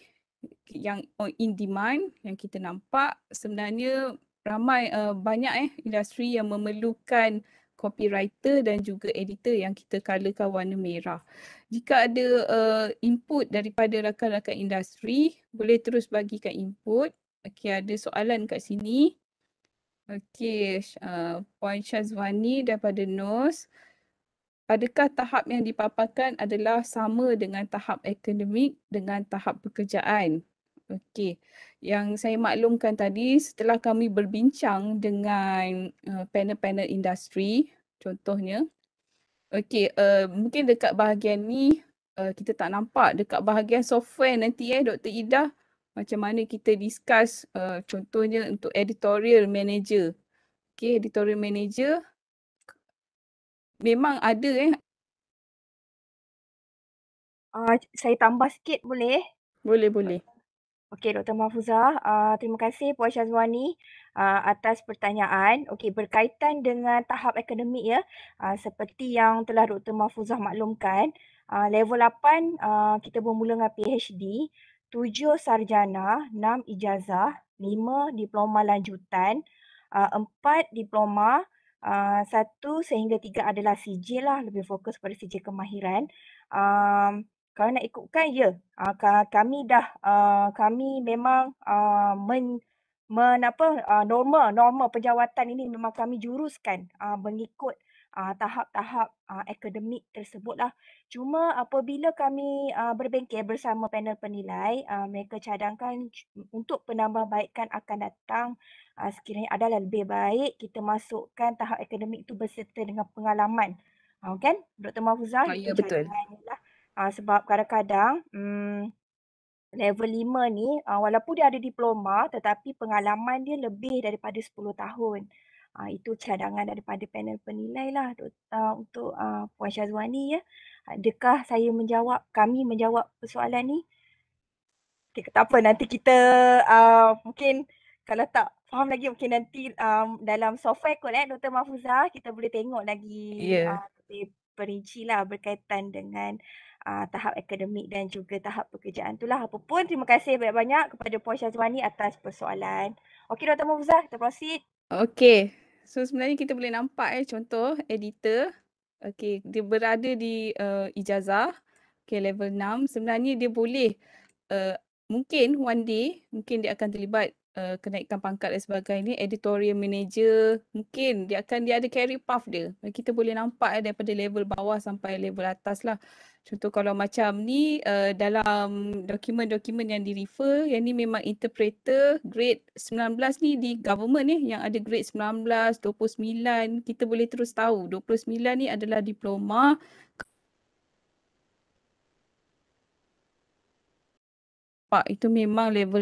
yang in demand yang kita nampak sebenarnya ramai uh, banyak eh industri yang memerlukan copywriter dan juga editor yang kita colorkan warna merah. Jika ada uh, input daripada rakan-rakan industri, boleh terus bagikan input. Okey, ada soalan kat sini. Okey, uh, Puan Shazwani daripada NOS. Adakah tahap yang dipaparkan adalah sama dengan tahap akademik dengan tahap pekerjaan? Okey. Yang saya maklumkan tadi setelah kami berbincang dengan eh, panel-panel uh, industri contohnya. Okey, uh, mungkin dekat bahagian ni uh, kita tak nampak dekat bahagian software nanti eh Dr. Ida macam mana kita discuss uh, contohnya untuk editorial manager. Okey, editorial manager memang ada eh. Uh, saya tambah sikit boleh? Boleh, boleh. Okey, Dr. Mahfuzah, uh, terima kasih Puan Syazwani uh, atas pertanyaan. Okey, berkaitan dengan tahap akademik ya, uh, seperti yang telah Dr. Mahfuzah maklumkan, uh, level 8 uh, kita bermula dengan PhD, 7 sarjana, 6 ijazah, 5 diploma lanjutan, uh, 4 diploma, uh, 1 sehingga 3 adalah sijil lah, lebih fokus pada sijil kemahiran. Uh, kalau nak ikutkan ya uh, kami dah uh, kami memang uh, men men apa uh, normal normal penjawatan ini memang kami juruskan uh, mengikut tahap-tahap akademik tersebutlah cuma apabila kami uh, berbengkel bersama panel penilai uh, mereka cadangkan untuk penambahbaikan akan datang uh, sekiranya adalah lebih baik kita masukkan tahap akademik itu berserta dengan pengalaman uh, kan Dr Mahfuzah oh, ya, betul lah. Uh, sebab kadang-kadang um, level 5 ni uh, walaupun dia ada diploma tetapi pengalaman dia lebih daripada 10 tahun. Uh, itu cadangan daripada panel penilai lah uh, untuk uh, Puan Syazwani ya. Adakah saya menjawab, kami menjawab persoalan ni? Okay, tak apa nanti kita uh, mungkin kalau tak faham lagi mungkin nanti um, dalam software kot eh Dr. Mahfuzah kita boleh tengok lagi yeah. Ya. uh, perinci lah berkaitan dengan uh, uh, tahap akademik dan juga tahap pekerjaan itulah. pun. terima kasih banyak-banyak kepada Puan Syazwani atas persoalan. Okey Dr. Mufzah, kita proceed. Okey. So sebenarnya kita boleh nampak eh contoh editor. Okey, dia berada di uh, ijazah okay, level 6. Sebenarnya dia boleh uh, mungkin one day mungkin dia akan terlibat Uh, kenaikan pangkat dan sebagainya editorial manager mungkin dia akan dia ada carry path dia kita boleh nampak eh, daripada level bawah sampai level atas lah Contoh kalau macam ni uh, dalam dokumen-dokumen yang di refer yang ni memang interpreter grade 19 ni di government ni eh, yang ada grade 19, 29 kita boleh terus tahu 29 ni adalah diploma Pak itu memang level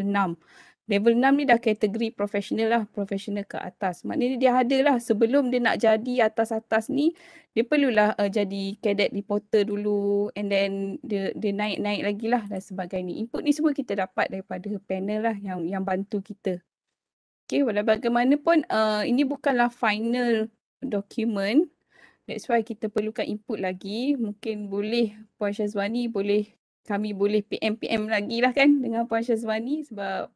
Level 6 ni dah kategori profesional lah, profesional ke atas. Maknanya dia ada lah sebelum dia nak jadi atas-atas ni, dia perlulah uh, jadi cadet reporter dulu and then dia, dia naik-naik lagi lah dan sebagainya. Input ni semua kita dapat daripada panel lah yang yang bantu kita. Okay, walau bagaimanapun uh, ini bukanlah final document. That's why kita perlukan input lagi. Mungkin boleh Puan Syazwani boleh kami boleh PM-PM lagi lah kan dengan Puan Syazwani sebab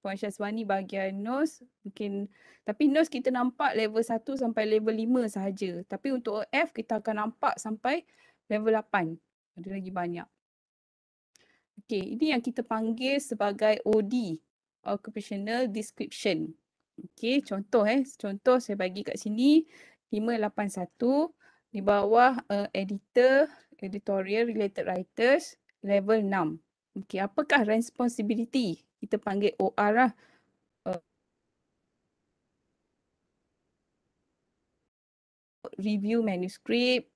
Puan Syazwani bahagian nose mungkin tapi nose kita nampak level 1 sampai level 5 sahaja. Tapi untuk OF kita akan nampak sampai level 8. Ada lagi banyak. Okey, ini yang kita panggil sebagai OD, Occupational Description. Okey, contoh eh. Contoh saya bagi kat sini 581 di bawah uh, editor, editorial related writers level 6. Okey, apakah responsibility kita panggil OR lah. Uh, review manuscript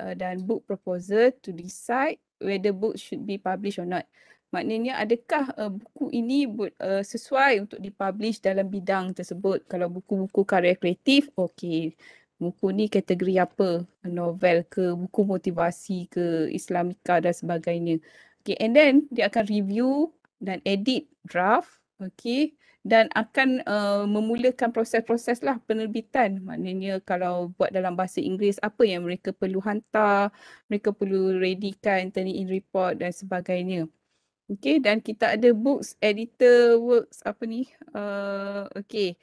uh, dan book proposal to decide whether book should be published or not. Maknanya adakah uh, buku ini uh, sesuai untuk dipublish dalam bidang tersebut? Kalau buku-buku karya kreatif, okey. Buku ni kategori apa? Novel ke, buku motivasi ke, Islamika dan sebagainya. Okay, and then dia akan review dan edit draft okey dan akan uh, memulakan proses-proses lah penerbitan maknanya kalau buat dalam bahasa Inggeris apa yang mereka perlu hantar mereka perlu readykan turning in report dan sebagainya okey dan kita ada books editor works apa ni uh, okey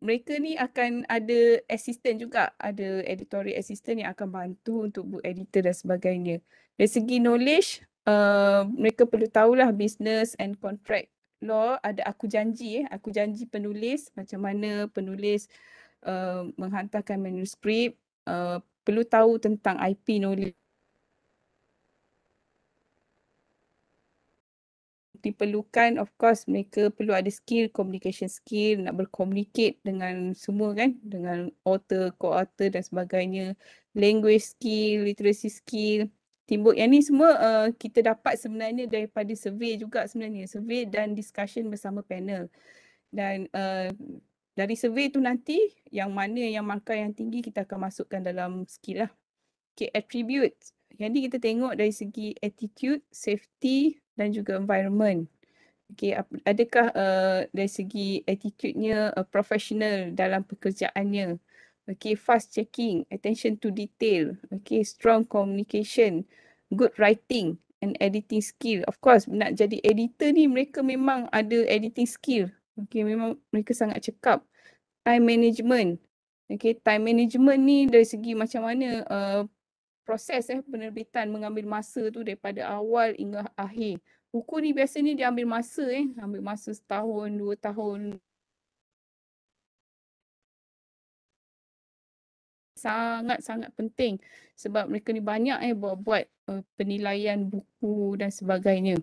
mereka ni akan ada assistant juga ada editorial assistant yang akan bantu untuk book editor dan sebagainya dari segi knowledge uh, mereka perlu tahulah business and contract law ada aku janji eh aku janji penulis macam mana penulis uh, menghantarkan manuskrip uh, perlu tahu tentang IP knowledge diperlukan of course mereka perlu ada skill communication skill nak berkomunikasi dengan semua kan dengan author co-author dan sebagainya language skill literacy skill Timbuk, yang ni semua uh, kita dapat sebenarnya daripada survey juga sebenarnya survey dan discussion bersama panel dan uh, dari survey tu nanti yang mana yang markah yang tinggi kita akan masukkan dalam skill lah okay attribute yang kita tengok dari segi attitude safety dan juga environment Okay, adakah uh, dari segi attitude-nya uh, professional dalam pekerjaannya? okay fast checking attention to detail okay strong communication good writing and editing skill of course nak jadi editor ni mereka memang ada editing skill okay memang mereka sangat cekap time management okay time management ni dari segi macam mana uh, proses eh penerbitan mengambil masa tu daripada awal hingga akhir buku ni biasanya dia ambil masa eh ambil masa setahun dua tahun sangat-sangat penting sebab mereka ni banyak eh buat-buat uh, eh, penilaian buku dan sebagainya.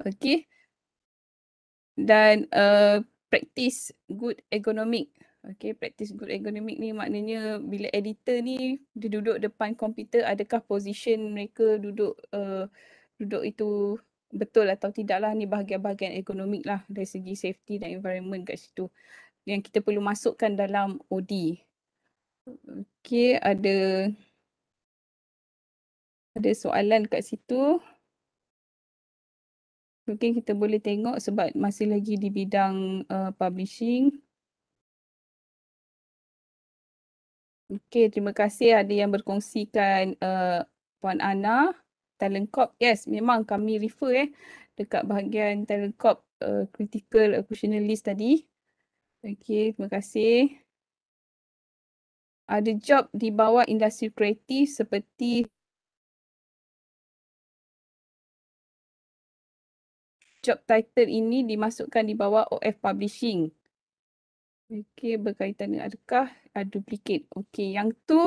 Okey. Dan uh, practice good ergonomic. Okey, practice good ergonomic ni maknanya bila editor ni dia duduk depan komputer adakah position mereka duduk uh, duduk itu betul atau tidaklah ni bahagian-bahagian ergonomik lah dari segi safety dan environment kat situ yang kita perlu masukkan dalam OD. Okey, ada ada soalan kat situ. Mungkin kita boleh tengok sebab masih lagi di bidang uh, publishing. Okey, terima kasih ada yang berkongsikan uh, Puan Ana. Talent Corp, yes memang kami refer eh dekat bahagian Talent Corp uh, critical occasional list tadi. Okey, terima kasih ada job di bawah industri kreatif seperti job title ini dimasukkan di bawah OF Publishing. Okey, berkaitan dengan adakah uh, duplicate. Okey, yang tu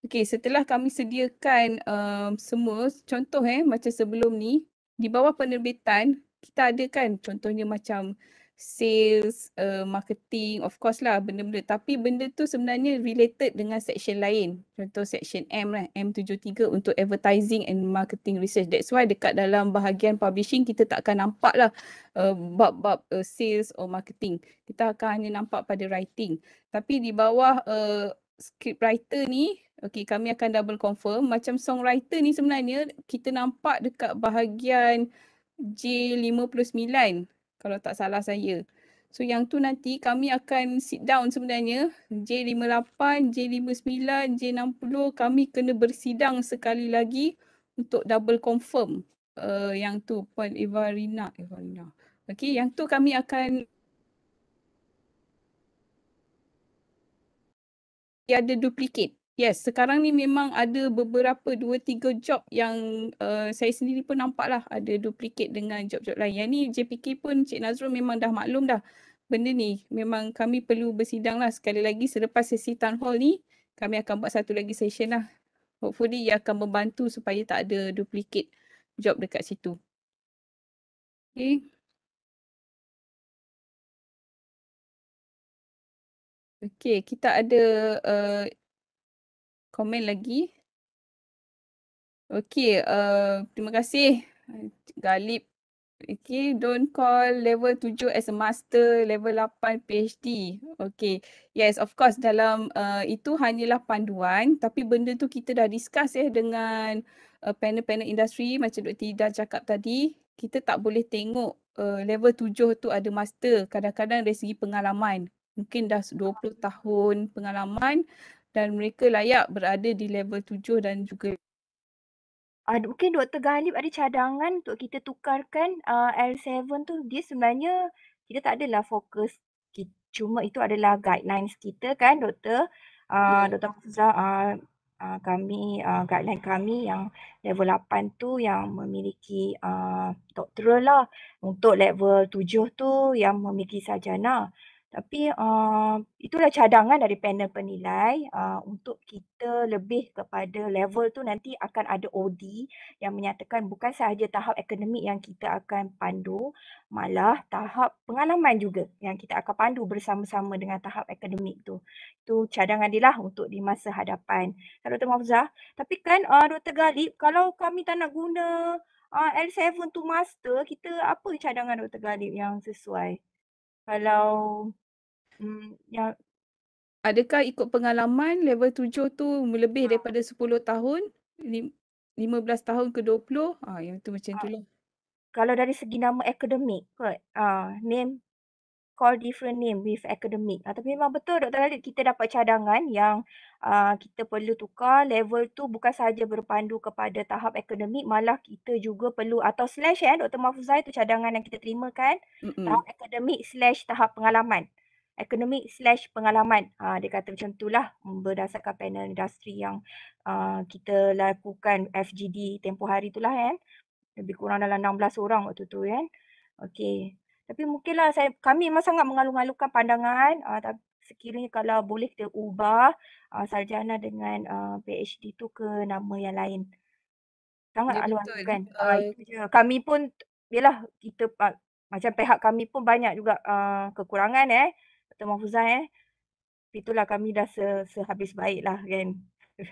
Okey, setelah kami sediakan um, semua, contoh eh macam sebelum ni, di bawah penerbitan kita ada kan contohnya macam sales, uh, marketing, of course lah benda-benda. Tapi benda tu sebenarnya related dengan section lain. Contoh section M lah, M73 untuk advertising and marketing research. That's why dekat dalam bahagian publishing kita tak akan nampak lah uh, bab-bab uh, sales or marketing. Kita akan hanya nampak pada writing. Tapi di bawah uh, script writer ni, okay kami akan double confirm. Macam songwriter ni sebenarnya kita nampak dekat bahagian J59 kalau tak salah saya. So yang tu nanti kami akan sit down sebenarnya J58, J59, J60 kami kena bersidang sekali lagi untuk double confirm uh, yang tu Puan Evarina. Evarina. Okay yang tu kami akan ya, ada duplikat. Yes, sekarang ni memang ada beberapa dua tiga job yang uh, saya sendiri pun nampak lah ada duplicate dengan job-job lain. Yang ni JPK pun Cik Nazrul memang dah maklum dah benda ni. Memang kami perlu bersidang lah sekali lagi selepas sesi town hall ni kami akan buat satu lagi session lah. Hopefully ia akan membantu supaya tak ada duplicate job dekat situ. Okay. Okay, kita ada uh, komen lagi. Okay, uh, eh, terima kasih Galip. Okay, don't call level 7 as a master, level 8 PhD. Okay, yes of course dalam uh, itu hanyalah panduan tapi benda tu kita dah discuss eh dengan uh, panel-panel industri macam Dr. Ida cakap tadi. Kita tak boleh tengok uh, level 7 tu ada master. Kadang-kadang dari segi pengalaman. Mungkin dah 20 tahun pengalaman dan mereka layak berada di level tujuh dan juga ada uh, mungkin Dr. Galip ada cadangan untuk kita tukarkan uh, L7 tu dia sebenarnya kita tak adalah fokus cuma itu adalah guidelines kita kan Dr. Uh, ya. yeah. Dr. Fuzza uh, ah, uh, ah, kami uh, guideline kami yang level 8 tu yang memiliki uh, doktoral lah untuk level 7 tu yang memiliki sarjana tapi uh, itulah cadangan dari panel penilai uh, untuk kita lebih kepada level tu nanti akan ada OD yang menyatakan bukan sahaja tahap akademik yang kita akan pandu malah tahap pengalaman juga yang kita akan pandu bersama-sama dengan tahap akademik tu. Itu cadangan dia lah untuk di masa hadapan. Dr. Mafzah, tapi kan uh, Dr. Galip kalau kami tak nak guna uh, L7 to master kita apa cadangan Dr. Galip yang sesuai? Kalau Hmm, ya. Adakah ikut pengalaman level tujuh tu lebih ha. daripada sepuluh tahun? lima belas tahun ke 20? Ah, ha, yang tu macam ha. tu lah. Kalau dari segi nama akademik kot. Uh, name call different name with academic. Tapi memang betul Dr. Khalid kita dapat cadangan yang uh, kita perlu tukar level tu bukan saja berpandu kepada tahap akademik malah kita juga perlu atau slash eh Dr. Mahfuzai tu cadangan yang kita terima kan Mm-mm. tahap akademik slash tahap pengalaman. Ekonomi slash pengalaman. Ha, dia kata macam itulah berdasarkan panel industri yang uh, kita lakukan FGD tempoh hari itulah kan. Lebih kurang dalam 16 orang waktu tu kan. Okay. Tapi mungkinlah saya, kami memang sangat mengalung alukan pandangan. Uh, sekiranya kalau boleh kita ubah uh, sarjana dengan uh, PhD tu ke nama yang lain. Sangat ya, alung kan. Uh, uh, kami pun, yelah kita uh, macam pihak kami pun banyak juga uh, kekurangan eh term of Zai eh. Itulah kami dah se sehabis baik lah kan.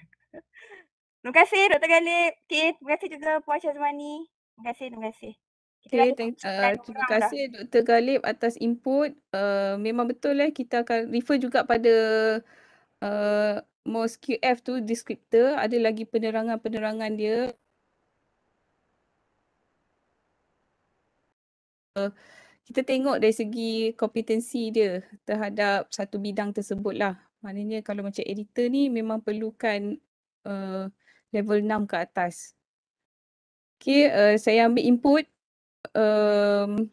terima kasih Dr. Galip. Okay, terima kasih juga Puan Syazmani. Terima kasih, terima kasih. Okay, uh, terima eh, kasih Dr. Galip atas input. Uh, memang betul eh kita akan refer juga pada uh, MOS QF tu descriptor. Ada lagi penerangan-penerangan dia. Uh, kita tengok dari segi kompetensi dia terhadap satu bidang tersebut lah. Maknanya kalau macam editor ni memang perlukan uh, level 6 ke atas. Okay, uh, eh, saya ambil input. Um, ehm,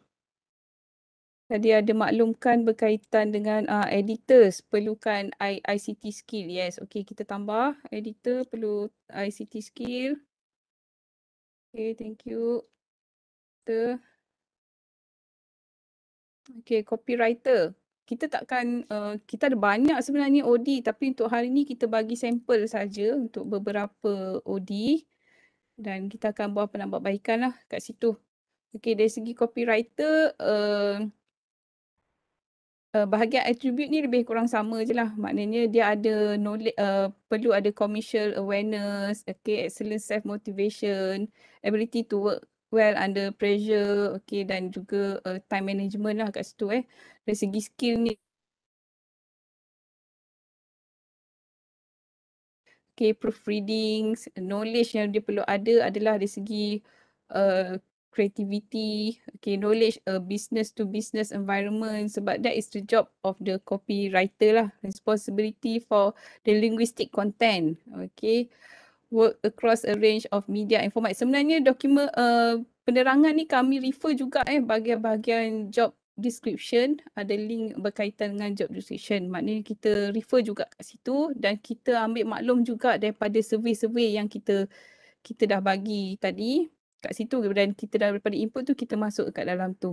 tadi ada maklumkan berkaitan dengan uh, editors perlukan I- ICT skill. Yes, okay kita tambah. Editor perlu ICT skill. Okay, thank you. Editor. Okay, copywriter. Kita takkan, uh, kita ada banyak sebenarnya OD tapi untuk hari ni kita bagi sampel saja untuk beberapa OD dan kita akan buat penambahbaikan lah kat situ. Okay, dari segi copywriter, uh, uh, bahagian atribut ni lebih kurang sama je lah. Maknanya dia ada knowledge, uh, perlu ada commercial awareness, okay, excellent self-motivation, ability to work well under pressure okay dan juga uh, time management lah kat situ eh dari segi skill ni okay proofreading knowledge yang dia perlu ada adalah dari segi uh, creativity okay knowledge uh, business to business environment sebab that is the job of the copywriter lah responsibility for the linguistic content okay work across a range of media and format. Sebenarnya dokumen uh, penerangan ni kami refer juga eh bahagian-bahagian job description ada link berkaitan dengan job description. Maknanya kita refer juga kat situ dan kita ambil maklum juga daripada survey-survey yang kita kita dah bagi tadi kat situ dan kita daripada input tu kita masuk kat dalam tu.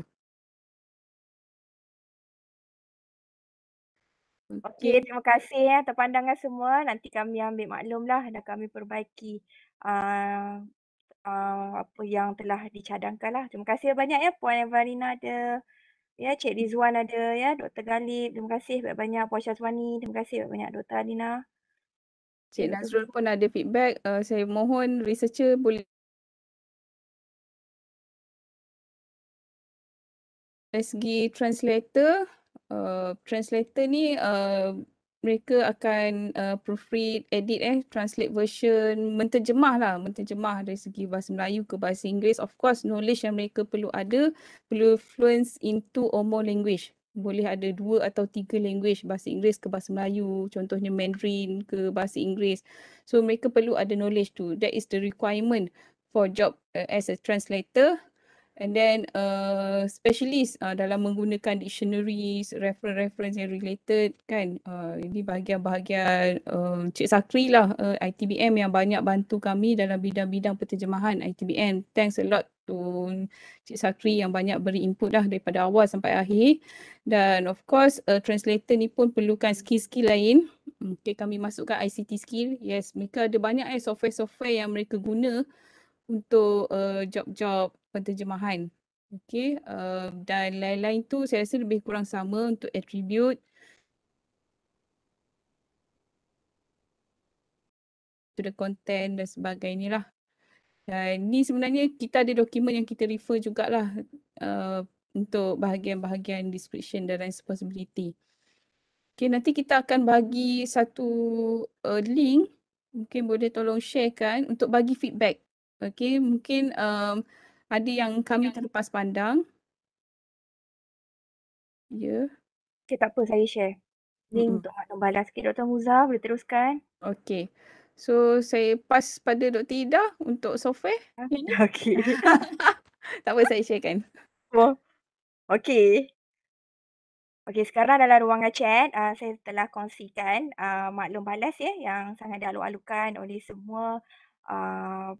Okay, terima kasih ya atas semua. Nanti kami ambil maklum lah dan kami perbaiki uh, uh, apa yang telah dicadangkan lah. Terima kasih banyak ya Puan Evarina ada. Ya, Cik Rizwan ada ya, Dr. Galib. Terima kasih banyak-banyak Puan Syazwani. Terima kasih banyak-banyak Dr. Alina. Cik Nazrul pun ada feedback. Uh, saya mohon researcher boleh SG translator Uh, translator ni uh, mereka akan uh, proofread, edit eh, translate version, menterjemah lah, menterjemah dari segi bahasa Melayu ke bahasa Inggeris. Of course, knowledge yang mereka perlu ada, perlu fluence in two or more language. Boleh ada dua atau tiga language, bahasa Inggeris ke bahasa Melayu, contohnya Mandarin ke bahasa Inggeris. So, mereka perlu ada knowledge tu. That is the requirement for job uh, as a translator. And then uh, specialist uh, dalam menggunakan dictionary, reference-reference yang related kan. Uh, ini bahagian-bahagian uh, Cik Sakri lah uh, ITBM yang banyak bantu kami dalam bidang-bidang penterjemahan ITBM. Thanks a lot to Cik Sakri yang banyak beri input lah daripada awal sampai akhir. Dan of course uh, translator ni pun perlukan skill-skill lain. Okay kami masukkan ICT skill. Yes mereka ada banyak eh, software-software yang mereka guna untuk uh, job-job penterjemahan. Okay. Uh, ehm, dan lain-lain tu saya rasa lebih kurang sama untuk attribute. To the content dan sebagainya lah. Dan ni sebenarnya kita ada dokumen yang kita refer jugalah uh, untuk bahagian-bahagian description dan responsibility. Okay, nanti kita akan bagi satu uh, link mungkin boleh tolong sharekan untuk bagi feedback. Okay, mungkin um, ada yang kami ya. terlepas pandang. Ya. Yeah. Okay, tak apa saya share. Link untuk mm-hmm. nak balas sikit Dr. Muza boleh teruskan. Okay. So saya pas pada Dr. Ida untuk software. Ah, okay. tak apa saya share kan. Oh. Okay. Okay sekarang dalam ruangan chat uh, saya telah kongsikan uh, ah, maklum balas ya yang sangat dialu-alukan oleh semua uh,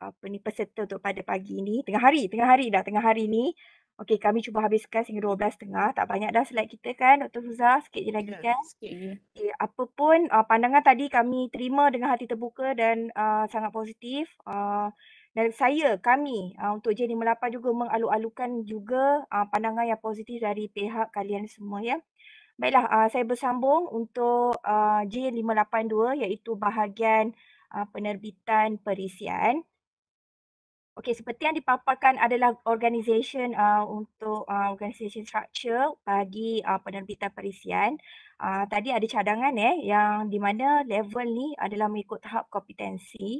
apa ni peserta untuk pada pagi ni tengah hari tengah hari dah tengah hari ni okey kami cuba habiskan sehingga 12:30 tak banyak dah slide kita kan Dr. Huza sikit je lagi ya, kan sikit okay, apa pun uh, pandangan tadi kami terima dengan hati terbuka dan uh, sangat positif uh, dan saya kami uh, untuk J58 juga mengalu-alukan juga uh, pandangan yang positif dari pihak kalian semua ya baiklah uh, saya bersambung untuk uh, J582 iaitu bahagian Uh, penerbitan perisian. Okey, seperti yang dipaparkan adalah organisasi uh, untuk uh, organisation structure bagi uh, penerbitan perisian. Uh, tadi ada cadangan eh, yang di mana level ni adalah mengikut tahap kompetensi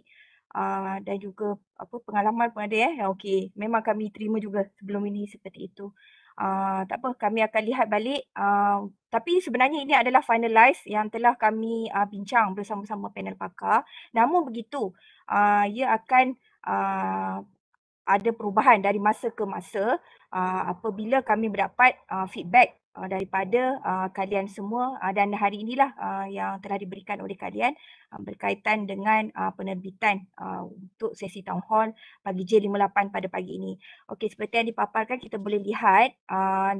uh, dan juga apa pengalaman pun ada. Eh. Okay, memang kami terima juga sebelum ini seperti itu. Uh, tak apa, kami akan lihat balik. Uh, tapi sebenarnya ini adalah finalize yang telah kami uh, bincang bersama-sama panel pakar. Namun begitu, uh, ia akan... Ah, ada perubahan dari masa ke masa ah, apabila kami mendapat ah, feedback daripada kalian semua dan hari inilah yang telah diberikan oleh kalian berkaitan dengan penerbitan untuk sesi town hall bagi J58 pada pagi ini. Okey seperti yang dipaparkan kita boleh lihat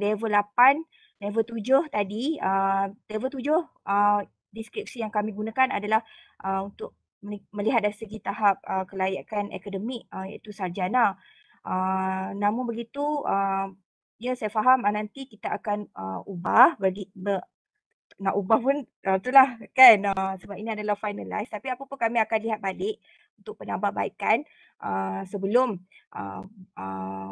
level 8, level tujuh tadi level 7 deskripsi yang kami gunakan adalah untuk melihat dari segi tahap uh, kelayakan akademik uh, iaitu sarjana. Uh, namun begitu, uh, ya saya faham uh, nanti kita akan uh, ubah bagi ber, nak ubah pun uh, itulah kan uh, sebab ini adalah finalize tapi apa pun kami akan lihat balik untuk penambahbaikan uh, sebelum uh, uh,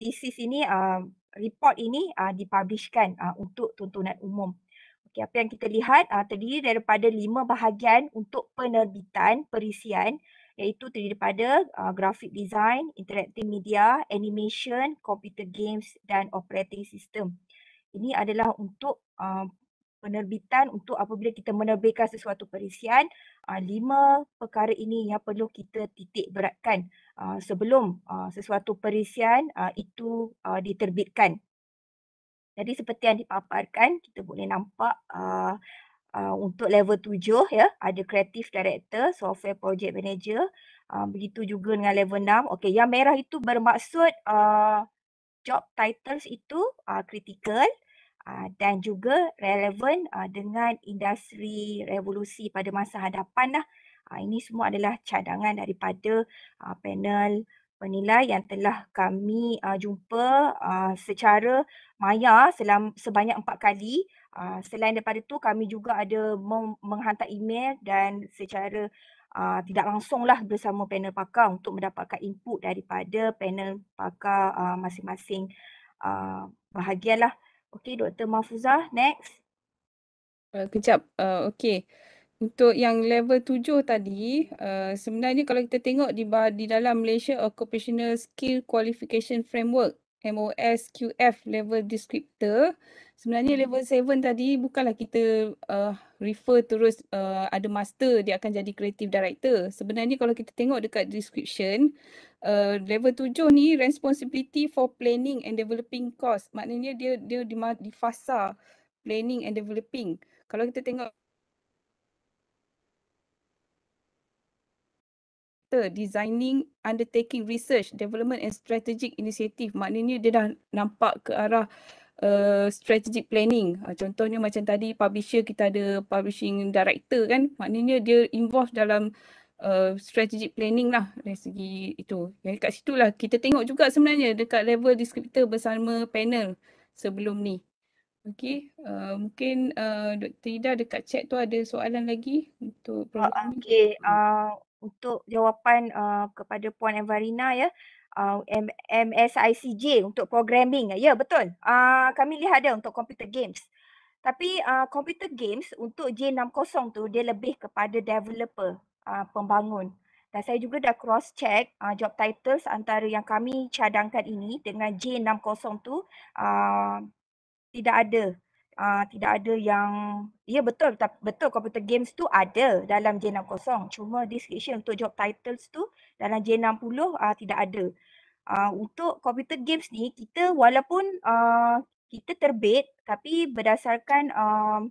thesis ini uh, report ini uh, dipublishkan uh, untuk tuntunan umum Okay, apa yang kita lihat uh, terdiri daripada lima bahagian untuk penerbitan perisian iaitu terdiri daripada uh, graphic design, interactive media, animation, computer games dan operating system. Ini adalah untuk uh, penerbitan untuk apabila kita menerbitkan sesuatu perisian uh, lima perkara ini yang perlu kita titik beratkan uh, sebelum uh, sesuatu perisian uh, itu uh, diterbitkan. Jadi seperti yang dipaparkan, kita boleh nampak uh, Uh, untuk level 7 ya ada creative director software project manager uh, begitu juga dengan level 6 okey yang merah itu bermaksud uh, job titles itu uh, critical uh, dan juga relevant uh, dengan industri revolusi pada masa hadapan lah uh, ini semua adalah cadangan daripada uh, panel penilai yang telah kami uh, jumpa uh, secara maya selam, sebanyak empat kali. Uh, selain daripada itu, kami juga ada menghantar email dan secara uh, tidak langsunglah bersama panel pakar untuk mendapatkan input daripada panel pakar masing-masing uh, bahagianlah. Okey, Dr. Mahfuzah, next. Uh, kejap, uh, okey. Untuk yang level tujuh tadi, uh, sebenarnya kalau kita tengok di, di dalam Malaysia Occupational Skill Qualification Framework, MOSQF level descriptor, sebenarnya level seven tadi bukanlah kita uh, refer terus uh, ada master dia akan jadi creative director. Sebenarnya kalau kita tengok dekat description, uh, level tujuh ni responsibility for planning and developing course. Maknanya dia dia di, di fasa planning and developing. Kalau kita tengok sector designing undertaking research development and strategic initiative maknanya dia dah nampak ke arah uh, strategic planning uh, contohnya macam tadi publisher kita ada publishing director kan maknanya dia involved dalam uh, strategic planning lah dari segi itu yang dekat situ lah kita tengok juga sebenarnya dekat level descriptor bersama panel sebelum ni Okey, uh, mungkin uh, Dr. Ida dekat chat tu ada soalan lagi untuk program. Ah, okay, uh, ah, untuk jawapan uh, kepada Puan Evarina ya uh, MSICJ untuk programming ya betul uh, kami lihat ada untuk computer games tapi uh, computer games untuk J60 tu dia lebih kepada developer uh, pembangun dan saya juga dah cross check uh, job titles antara yang kami cadangkan ini dengan J60 tu uh, tidak ada Ah, tidak ada yang ya betul betul computer games tu ada dalam J60 cuma description untuk job titles tu dalam J60 uh, ah, tidak ada uh, untuk computer games ni kita walaupun uh, kita terbit tapi berdasarkan uh,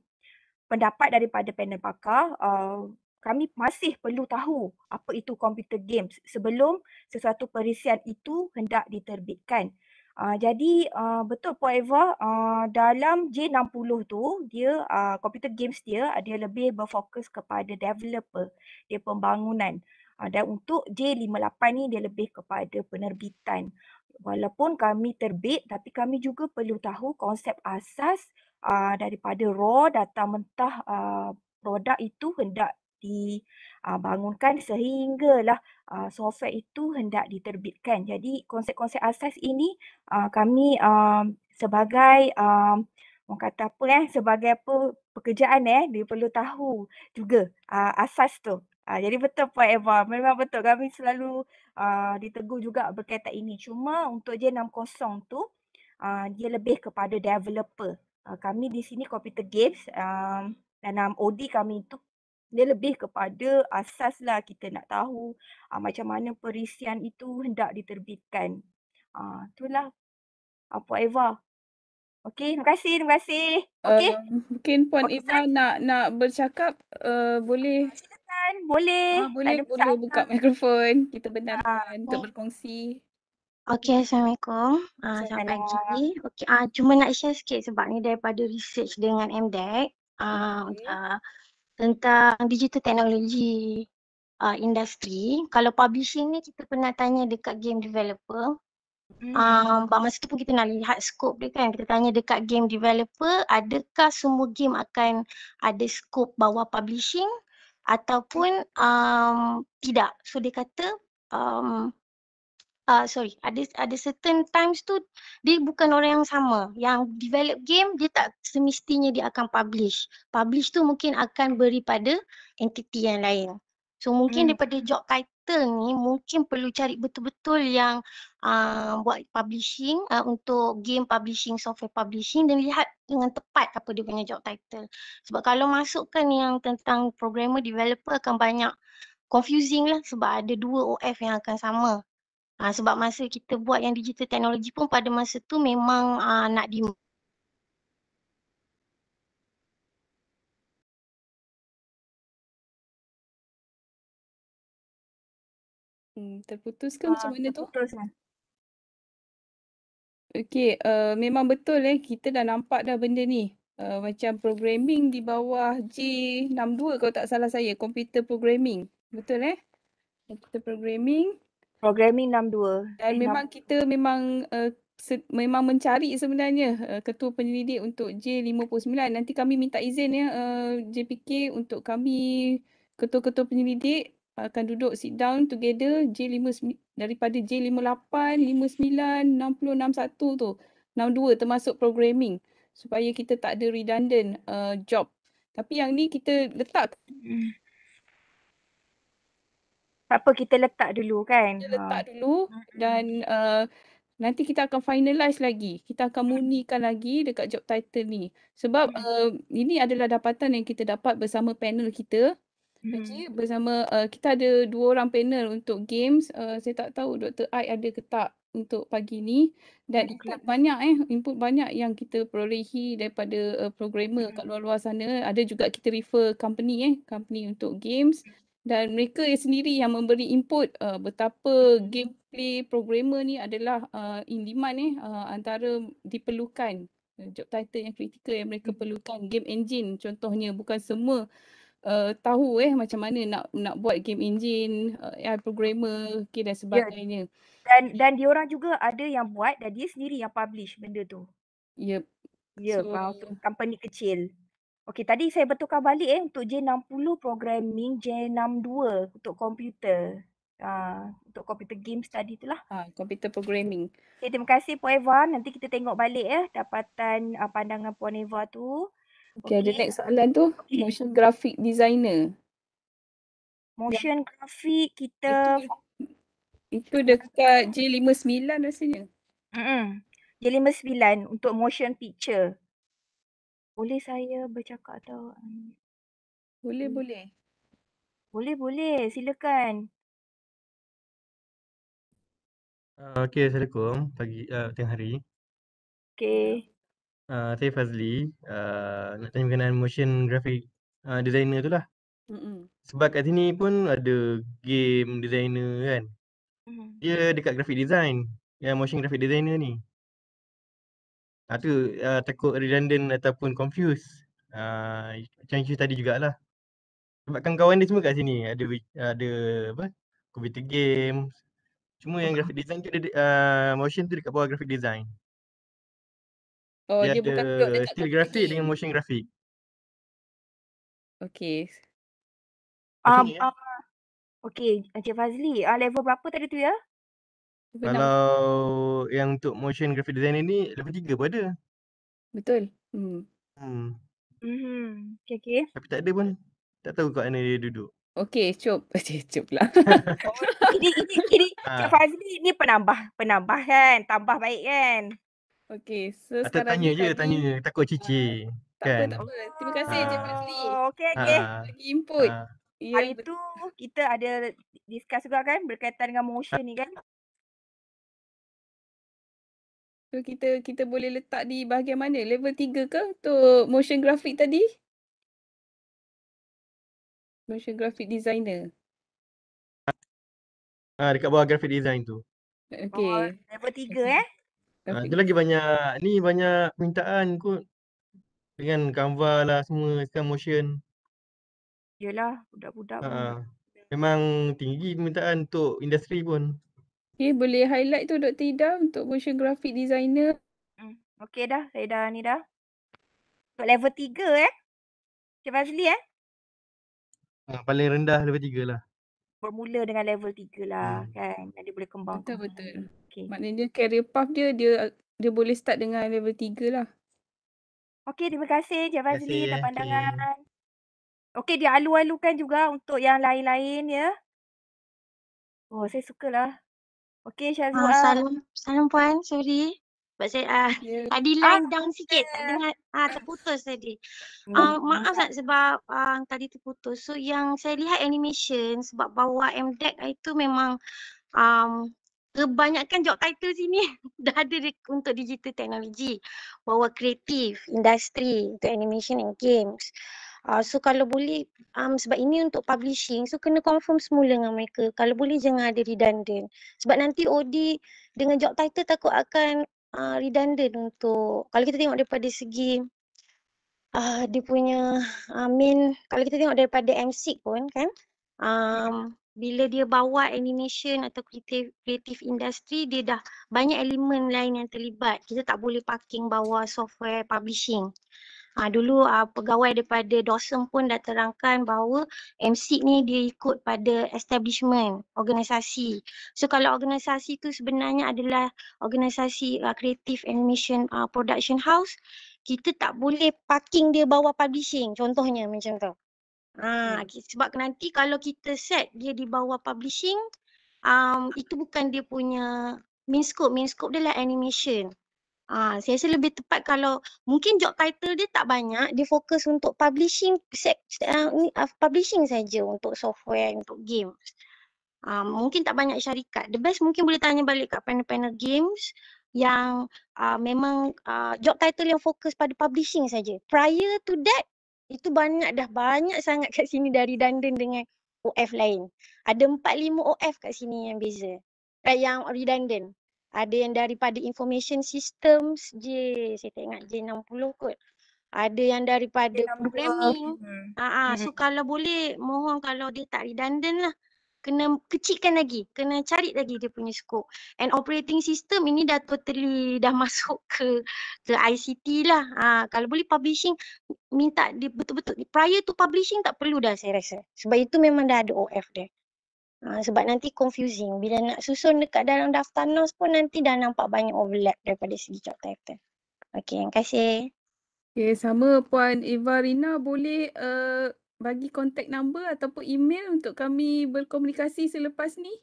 pendapat daripada panel pakar uh, kami masih perlu tahu apa itu computer games sebelum sesuatu perisian itu hendak diterbitkan Uh, jadi uh, betul Puan Eva, uh, dalam J60 tu dia uh, computer games dia uh, dia lebih berfokus kepada developer, dia pembangunan. Uh, dan untuk J58 ni dia lebih kepada penerbitan. Walaupun kami terbit tapi kami juga perlu tahu konsep asas uh, daripada raw data mentah uh, produk itu hendak dibangunkan ah, sehinggalah uh, software itu hendak diterbitkan. Jadi konsep-konsep asas ini uh, kami um, sebagai um, orang kata apa eh sebagai apa pekerjaan eh dia perlu tahu juga uh, asas tu. Uh, jadi betul Puan Eva memang betul kami selalu uh, ditegur juga berkaitan ini. Cuma untuk J60 tu uh, dia lebih kepada developer. kami di sini computer games um, dan um, OD kami itu dia lebih kepada asaslah kita nak tahu uh, macam mana perisian itu hendak diterbitkan. uh, itulah apa uh, Eva. Okey, terima kasih, terima kasih. Eh, okey. Uh, mungkin puan Eva saya. nak nak bercakap uh, boleh ah, silakan. Boleh. Uh, boleh boleh buka mikrofon. Kita benarkan uh, untuk berkongsi. Okey, assalamualaikum. Ah uh, selamat pagi. Okey, ah uh, cuma nak share sikit sebab ni daripada research dengan MDEC. Ah uh, okay. uh, tentang digital technology uh, industri. Kalau publishing ni kita pernah tanya dekat game developer. Hmm. Um, masa tu pun kita nak lihat skop dia kan. Kita tanya dekat game developer, adakah semua game akan ada skop bawah publishing ataupun um, tidak. So dia kata um, uh, sorry ada ada certain times tu dia bukan orang yang sama yang develop game dia tak semestinya dia akan publish publish tu mungkin akan beri pada entiti yang lain so mungkin hmm. daripada job title ni mungkin perlu cari betul-betul yang uh, buat publishing uh, untuk game publishing software publishing dan lihat dengan tepat apa dia punya job title sebab kalau masukkan yang tentang programmer developer akan banyak confusing lah sebab ada dua OF yang akan sama Ha, sebab masa kita buat yang digital teknologi pun pada masa tu memang uh, nak di Hmm, terputus ke ah, macam mana tu? Okay, uh, eh, memang betul eh. Kita dah nampak dah benda ni. Uh, macam programming di bawah J62 kalau tak salah saya. Computer programming. Betul eh? Computer programming programming 62 dan 6. memang kita memang uh, Se- memang mencari sebenarnya uh, ketua penyelidik untuk J59 nanti kami minta izin ya uh, eh, JPK untuk kami ketua-ketua penyelidik akan duduk sit down together J59 daripada J58 59 60 61 tu 62 termasuk programming supaya kita tak ada redundant uh, job tapi yang ni kita letak hmm tak apa kita letak dulu kan kita ha. letak dulu dan uh, nanti kita akan finalize lagi kita akan munikan lagi dekat job title ni sebab uh, ini adalah dapatan yang kita dapat bersama panel kita Okay, bersama uh, kita ada dua orang panel untuk games uh, saya tak tahu Dr. Ai ada ke tak untuk pagi ni dan input banyak eh input banyak yang kita perolehi daripada uh, programmer kat luar-luar sana ada juga kita refer company eh company untuk games dan mereka sendiri yang memberi input uh, betapa gameplay programmer ni adalah uh, in demand eh, uh, antara diperlukan uh, job title yang kritikal yang mereka hmm. perlukan game engine contohnya bukan semua uh, tahu eh macam mana nak nak buat game engine uh, AI programmer okay, dan ya. sebagainya yeah. dan dan diorang juga ada yang buat dan dia sendiri yang publish benda tu yep yeah so, company kecil Okey, tadi saya bertukar balik eh untuk J60 programming, J62 untuk komputer. Uh, untuk komputer games tadi tu lah. Ha, komputer uh, programming. Okay, terima kasih Puan Eva. Nanti kita tengok balik ya eh, dapatan uh, pandangan Puan Eva tu. Okey, okay. ada next soalan tu. Motion graphic designer. Motion yeah. graphic kita... Itu, itu dekat J59 rasanya. Mm-hmm. J59 untuk motion picture. Boleh saya bercakap tau? Um, boleh, hmm? boleh. Boleh, boleh. Silakan. Uh, ah, okay, Assalamualaikum. Pagi, uh, tengah hari. Okay. Uh, ah, saya Fazli. Uh, nak tanya mengenai motion graphic uh, designer tu lah. Mm-mm. Sebab kat sini pun ada game designer kan. Mm-hmm. Dia dekat graphic design. Yang motion graphic designer ni. Itu uh, takut redundant ataupun confused. Uh, macam tadi jugalah. Sebab kan kawan dia semua kat sini. Ada ada apa? Computer game. Cuma yang graphic design tu ada uh, motion tu dekat bawah graphic design. Oh, dia, dia ada bukan dekat still graphic dengan motion graphic. Okay. Um, okay, eh. uh, okay, Encik Fazli, uh, level berapa tadi tu ya? Kalau yang untuk motion graphic design ini lebih tiga pun ada. Betul. Hmm. Hmm. Mm-hmm. Okay, okay. Tapi tak ada pun. Tak tahu kat mana dia duduk. Okay, cup. Cik, cup lah. ini, ini, ini. Ha. Fazli, ni penambah. Penambah kan? Tambah baik kan? Okay, so Atau sekarang tanya je, tanya je. Takut ah, cici. Tak kan? Apa, tak apa. Terima kasih, Cik ah. Fazli. Oh, okay, okay. Ha. Input. Ha. Ya, Hari tu kita ada discuss juga kan berkaitan dengan motion ni kan? So kita kita boleh letak di bahagian mana? Level 3 ke tu motion graphic tadi? Motion graphic designer. Ah ha, dekat bawah graphic design tu. Okey. Oh, level 3 eh. Ha, ada lagi banyak ni banyak permintaan kot dengan Canva lah semua sekarang motion. Yalah budak-budak ha, Memang tinggi permintaan untuk industri pun. Okay, boleh highlight tu Dr. Ida untuk motion graphic designer. Hmm. Okay dah, saya dah ni dah. level 3 eh. Cik Fazli eh. Ha, paling rendah level 3 lah. Bermula dengan level 3 lah hmm. kan. Dan dia boleh kembang. Betul, betul. Okay. Maknanya career path dia, dia dia boleh start dengan level 3 lah. Okay, terima kasih Cik Fazli atas eh. pandangan. Okay. okay, dia alu-alukan juga untuk yang lain-lain ya. Oh, saya sukalah Okay Syazwa. Ah, ah, salam, salam puan. Sorry. Sebab saya uh, ah, yeah. tadi ah, line ah, down sikit. Yeah. Tak ya. dengar. Ah, terputus tadi. Hmm, ah, hmm, maaf tak sebab ah, tadi terputus. So yang saya lihat animation sebab bawa MDEC itu memang um, kebanyakan job title sini dah ada di, untuk digital technology. Bawa kreatif, industri untuk animation and games. Uh, so kalau boleh um, sebab ini untuk publishing so kena confirm semula dengan mereka. Kalau boleh jangan ada redundant. Sebab nanti OD dengan job title takut akan uh, redundant untuk kalau kita tengok daripada segi uh, dia punya uh, main kalau kita tengok daripada MC pun kan um, bila dia bawa animation atau creative, creative industry dia dah banyak elemen lain yang terlibat. Kita tak boleh parking bawa software publishing. Ha, dulu uh, pegawai daripada Dawson pun dah terangkan bahawa MC ni dia ikut pada establishment, organisasi. So kalau organisasi tu sebenarnya adalah organisasi uh, Creative Animation uh, Production House, kita tak boleh parking dia bawah publishing contohnya macam tu. Ha, hmm. sebab nanti kalau kita set dia di bawah publishing, um, itu bukan dia punya main scope. Main scope dia lah animation. Ah, saya rasa lebih tepat kalau mungkin job title dia tak banyak, dia fokus untuk publishing ah, ah, publishing saja untuk software untuk games. Ah, mungkin tak banyak syarikat. The best mungkin boleh tanya balik kat panel-panel games yang ah, memang ah, job title yang fokus pada publishing saja. Prior to that itu banyak dah banyak sangat kat sini dari redundant dengan OF lain. Ada 4 5 OF kat sini yang beza. Eh, yang redundant. Ada yang daripada information systems je. Saya tak ingat J60 kot. Ada yang daripada programming. 60 ah, Ha so mm-hmm. kalau boleh mohon kalau dia tak redundant lah kena kecilkan lagi, kena cari lagi dia punya skop. And operating system ini dah totally dah masuk ke ke ICT lah. Ha, kalau boleh publishing minta dia betul-betul prior to publishing tak perlu dah saya rasa. Sebab itu memang dah ada OF dia. Ha, sebab nanti confusing. Bila nak susun dekat dalam daftar NOS pun nanti dah nampak banyak overlap daripada segi job title. Okay, terima kasih. Okay, sama Puan Eva Rina boleh uh, bagi contact number ataupun email untuk kami berkomunikasi selepas ni?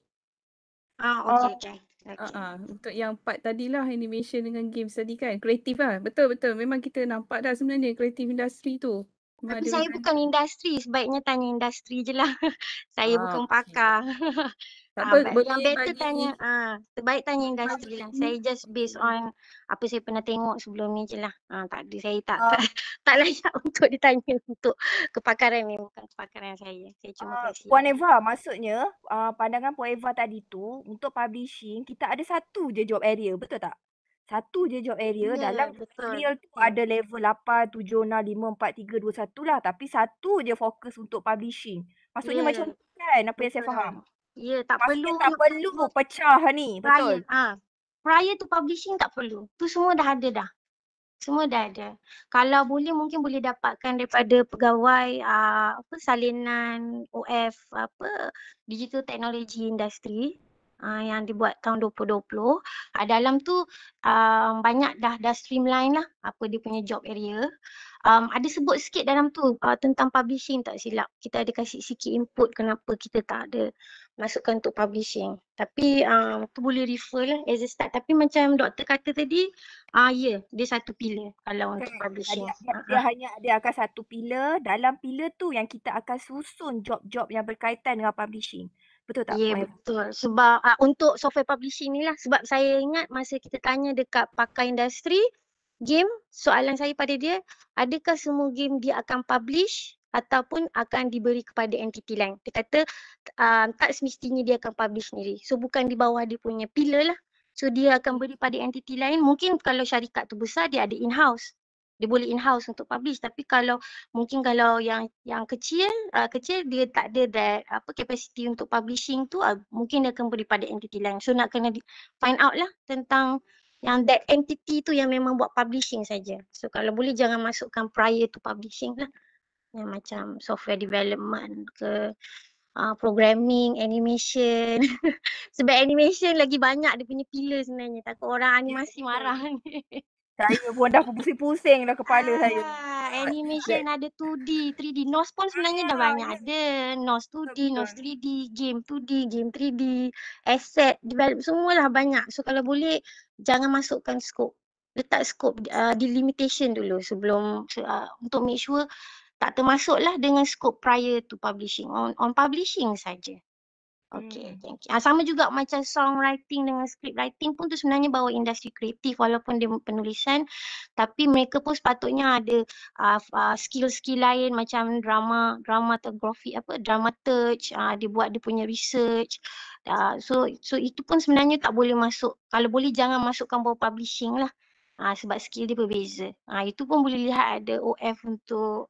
Ah, okay, oh. okay. okay. Uh, uh, ah, untuk yang part tadilah animation dengan games tadi kan. Kreatif lah. Betul, betul. Memang kita nampak dah sebenarnya kreatif industri tu. Tapi saya kan. bukan industri. Sebaiknya tanya industri je lah. saya ah, bukan okay. pakar. Ah, yang ah, better bagi... tanya. Ah, terbaik tanya industri lah. Saya just based on apa saya pernah tengok sebelum ni je lah. Ah, tak, saya tak, ah. tak, tak layak untuk ditanya untuk kepakaran ni. Bukan kepakaran saya. Saya cuma ah, Puan Eva, maksudnya uh, pandangan Puan Eva tadi tu untuk publishing, kita ada satu je job area. Betul tak? satu je job area yeah, dalam real tu ada level 8 7 6 5 4 3 2 lah tapi satu je fokus untuk publishing maksudnya yeah. macam tu kan apa yang saya faham ya yeah, tak perlu tak perlu pecah ni prior, betul ah, ha. prior to publishing tak perlu tu semua dah ada dah semua dah ada kalau boleh mungkin boleh dapatkan daripada pegawai uh, apa salinan OF apa digital technology industry Ah, yang dibuat tahun 2020 uh, ah, dalam tu um, banyak dah dah streamline lah apa dia punya job area um, ada sebut sikit dalam tu uh, tentang publishing tak silap kita ada kasih sikit input kenapa kita tak ada masukkan untuk publishing tapi um, tu boleh refer lah as a start tapi macam doktor kata tadi uh, ya yeah, dia satu pillar kalau okay. untuk kan, publishing dia, dia, uh-huh. hanya dia akan satu pillar dalam pillar tu yang kita akan susun job-job yang berkaitan dengan publishing Betul tak? Ya, yeah, betul. Sebab uh, untuk software publishing ni lah. Sebab saya ingat masa kita tanya dekat pakar industri, game, soalan saya pada dia, adakah semua game dia akan publish ataupun akan diberi kepada entiti lain. Dia kata uh, tak semestinya dia akan publish sendiri. So bukan di bawah dia punya pillar lah. So dia akan beri pada entiti lain. Mungkin kalau syarikat tu besar dia ada in-house dia boleh in-house untuk publish tapi kalau mungkin kalau yang yang kecil uh, kecil dia tak ada that apa capacity untuk publishing tu uh, mungkin dia akan beri pada entity lain so nak kena find out lah tentang yang that entity tu yang memang buat publishing saja so kalau boleh jangan masukkan prior to publishing lah yang macam software development ke uh, programming animation sebab animation lagi banyak dia punya pillar sebenarnya takut orang animasi marah ni Saya pun dah pusing-pusing dah kepala ah, saya. Animation ada 2D, 3D. NOS pun sebenarnya ah, dah banyak ada. NOS 2D, NOS 3D, game 2D, game 3D, asset, develop, semualah banyak. So kalau boleh, jangan masukkan scope. Letak scope, uh, limitation dulu sebelum uh, untuk make sure tak termasuklah dengan scope prior to publishing. On, on publishing saja. Okay, hmm. thank you. Ha, sama juga macam songwriting dengan script writing pun tu sebenarnya bawa industri kreatif walaupun dia penulisan tapi mereka pun sepatutnya ada uh, uh, skill-skill lain macam drama, dramatography apa, dramaturge, uh, dia buat dia punya research. Uh, so so itu pun sebenarnya tak boleh masuk. Kalau boleh jangan masukkan bawa publishing lah. Uh, sebab skill dia berbeza. Uh, itu pun boleh lihat ada OF untuk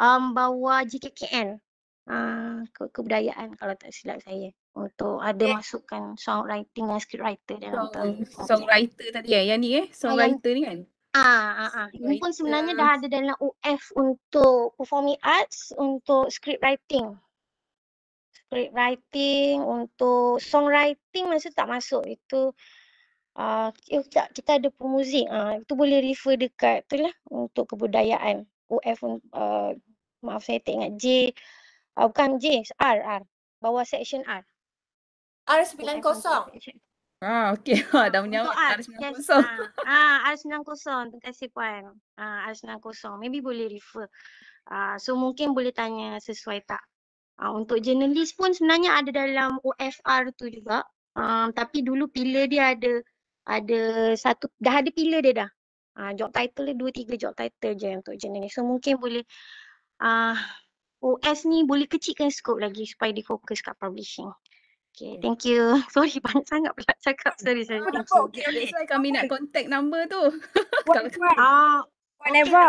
um, bawa JKKN. Ah, ke- kebudayaan kalau tak silap saya untuk ada eh. masukkan songwriting dan scriptwriter dalam so, songwriter tadi ya yang ni eh ah, songwriter ni kan Ah, ah, ah. Ini pun sebenarnya dah ada dalam UF untuk performing arts untuk script writing. Script writing untuk songwriting masa tak masuk itu uh, kita, kita ada pemuzik ah uh, itu boleh refer dekat itulah untuk kebudayaan UF uh, maaf saya tak ingat J Oh, bukan J, R, R. Bawah section R. R90. Ah, okey. Ha, dah menyawak R90. Yes, ah, ah R90. Terima kasih Puan. Ah, R90. Maybe boleh refer. Ah, so mungkin boleh tanya sesuai tak. Ah, untuk jurnalis pun sebenarnya ada dalam OFR tu juga. Um, tapi dulu pillar dia ada ada satu dah ada pillar dia dah. Ah, job title dia dua tiga job title je untuk jurnalis. So mungkin boleh ah, OS ni boleh kecilkan scope lagi supaya dia fokus kat publishing. Okay, hmm. thank you. Sorry banyak sangat pula cakap. Sorry, sorry. Oh, thank you. Okay. Okay. Kami nak contact number tu. Ah, uh, whatever.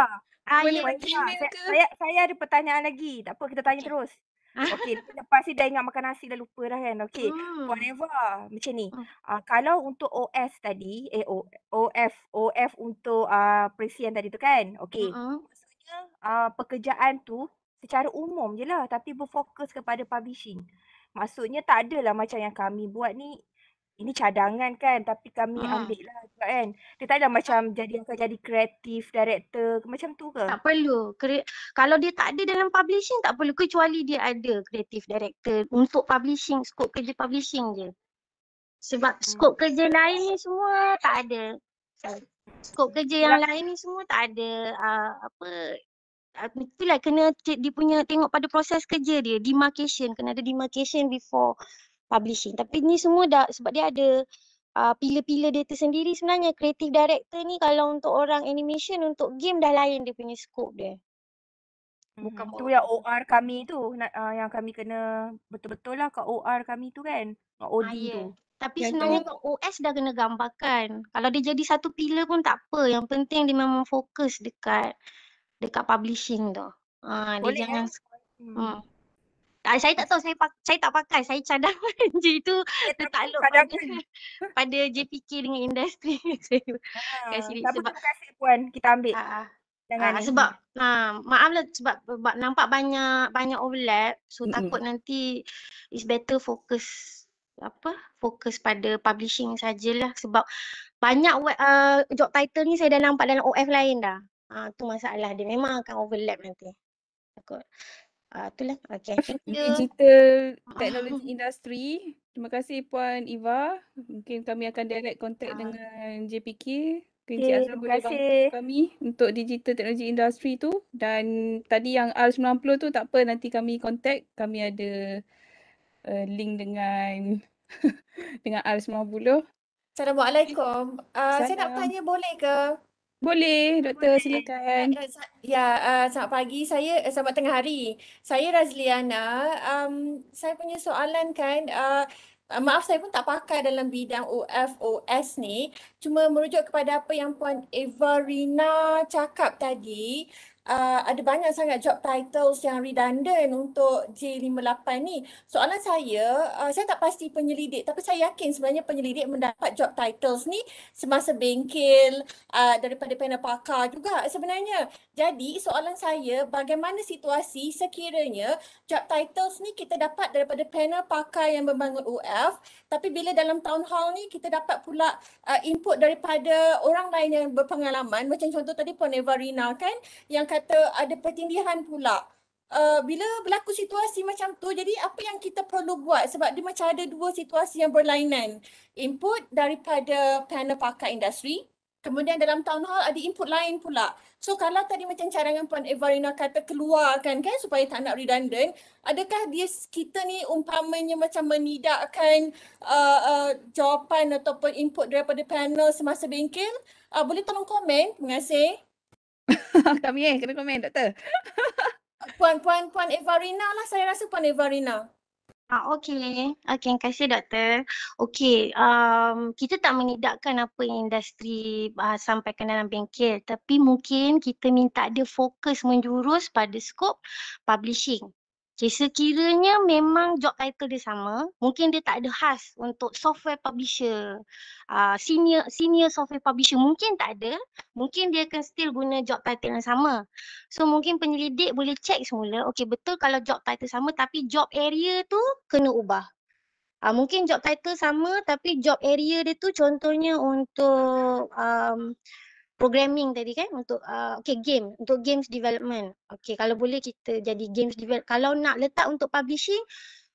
Okay. Ah, yeah. Ya, ya. saya, saya ada pertanyaan lagi. Tak apa, kita tanya okay. terus. Ah. Okay, lepas ni dah ingat makan nasi dah lupa dah kan. Okay, hmm. whatever. Macam ni. Uh, kalau untuk OS tadi, eh, o, OF, OF untuk uh, ah, presiden tadi tu kan. Okay. Uh-huh. uh, pekerjaan tu secara umum je lah tapi berfokus kepada publishing. Maksudnya tak adalah macam yang kami buat ni ini cadangan kan tapi kami hmm. ambil lah kan. Dia tak ada macam jadi akan jadi kreatif director macam tu ke? Tak perlu. Kre- kalau dia tak ada dalam publishing tak perlu kecuali dia ada kreatif director untuk publishing skop kerja publishing je. Sebab hmm. skop kerja lain ni semua tak ada. Hmm. Skop kerja yang lain ni semua tak ada uh, apa itulah kena dia punya tengok pada proses kerja dia demarcation kena ada demarcation before publishing tapi ni semua dah sebab dia ada uh, pillar-pillar dia tersendiri sebenarnya creative director ni kalau untuk orang animation untuk game dah lain dia punya scope dia hmm, bukan hmm, tu yang OR kami tu uh, yang kami kena betul-betul lah kat OR kami tu kan kat OD ah, yeah. tu tapi sebenarnya kat OS dah kena gambarkan kalau dia jadi satu pillar pun tak apa yang penting dia memang fokus dekat dekat publishing tu. Ah uh, dia jangan ya? Hmm. Ah, saya tak tahu saya saya tak pakai. Saya cadang je itu tertakluk pada, pada JPK dengan industri. saya ah, kasi tak sebab terima kasih puan kita ambil. Ha, Jangan sebab ha, maaflah sebab, nampak banyak banyak overlap so mm takut nanti is better fokus apa fokus pada publishing sajalah sebab banyak uh, job title ni saya dah nampak dalam OF lain dah. Ah, tu masalah dia memang akan overlap nanti. Takut. Ah, itulah. Okay. Thank you. Digital ah. Technology Industry. Terima kasih Puan Eva. Mungkin kami akan direct contact ah. dengan JPK. Okay, Encik boleh bantu kami untuk digital teknologi industri tu dan tadi yang R90 tu tak apa nanti kami contact kami ada uh, link dengan dengan R90. Assalamualaikum. Uh, saya nak tanya boleh ke boleh, doktor Boleh. silakan. Eh, eh, ya, uh, selamat pagi. Saya uh, selamat tengah hari. Saya Razliana. Um saya punya soalan kan uh, maaf saya pun tak pakar dalam bidang OFOS ni, cuma merujuk kepada apa yang puan Eva Rina cakap tadi, uh, ada banyak sangat job titles yang redundant untuk J58 ni. Soalan saya, uh, saya tak pasti penyelidik tapi saya yakin sebenarnya penyelidik mendapat job titles ni semasa bengkel uh, daripada panel pakar juga sebenarnya. Jadi soalan saya bagaimana situasi sekiranya job titles ni kita dapat daripada panel pakar yang membangun UF tapi bila dalam town hall ni kita dapat pula uh, input daripada orang lain yang berpengalaman macam contoh tadi Puan Evarina kan yang kata ada pertindihan pula. Uh, bila berlaku situasi macam tu jadi apa yang kita perlu buat sebab dia macam ada dua situasi yang berlainan. Input daripada panel pakar industri Kemudian dalam town hall ada input lain pula. So kalau tadi macam cadangan Puan Evarina kata keluarkan kan supaya tak nak redundant, adakah dia kita ni umpamanya macam menidakkan uh, uh, jawapan ataupun input daripada panel semasa bengkel? Uh, boleh tolong komen? Terima kasih. Kami eh, kena komen doktor. Puan-puan Puan Evarina lah saya rasa Puan Evarina. Ah, okay. Okay, terima kasih doktor. Okay, um, kita tak menidakkan apa industri uh, ke dalam bengkel tapi mungkin kita minta dia fokus menjurus pada skop publishing. Okay, sekiranya memang job title dia sama, mungkin dia tak ada khas untuk software publisher, uh, senior senior software publisher mungkin tak ada, mungkin dia akan still guna job title yang sama. So mungkin penyelidik boleh check semula, okay betul kalau job title sama tapi job area tu kena ubah. Uh, mungkin job title sama tapi job area dia tu contohnya untuk um, programming tadi kan untuk uh, okay game untuk games development okay kalau boleh kita jadi games develop kalau nak letak untuk publishing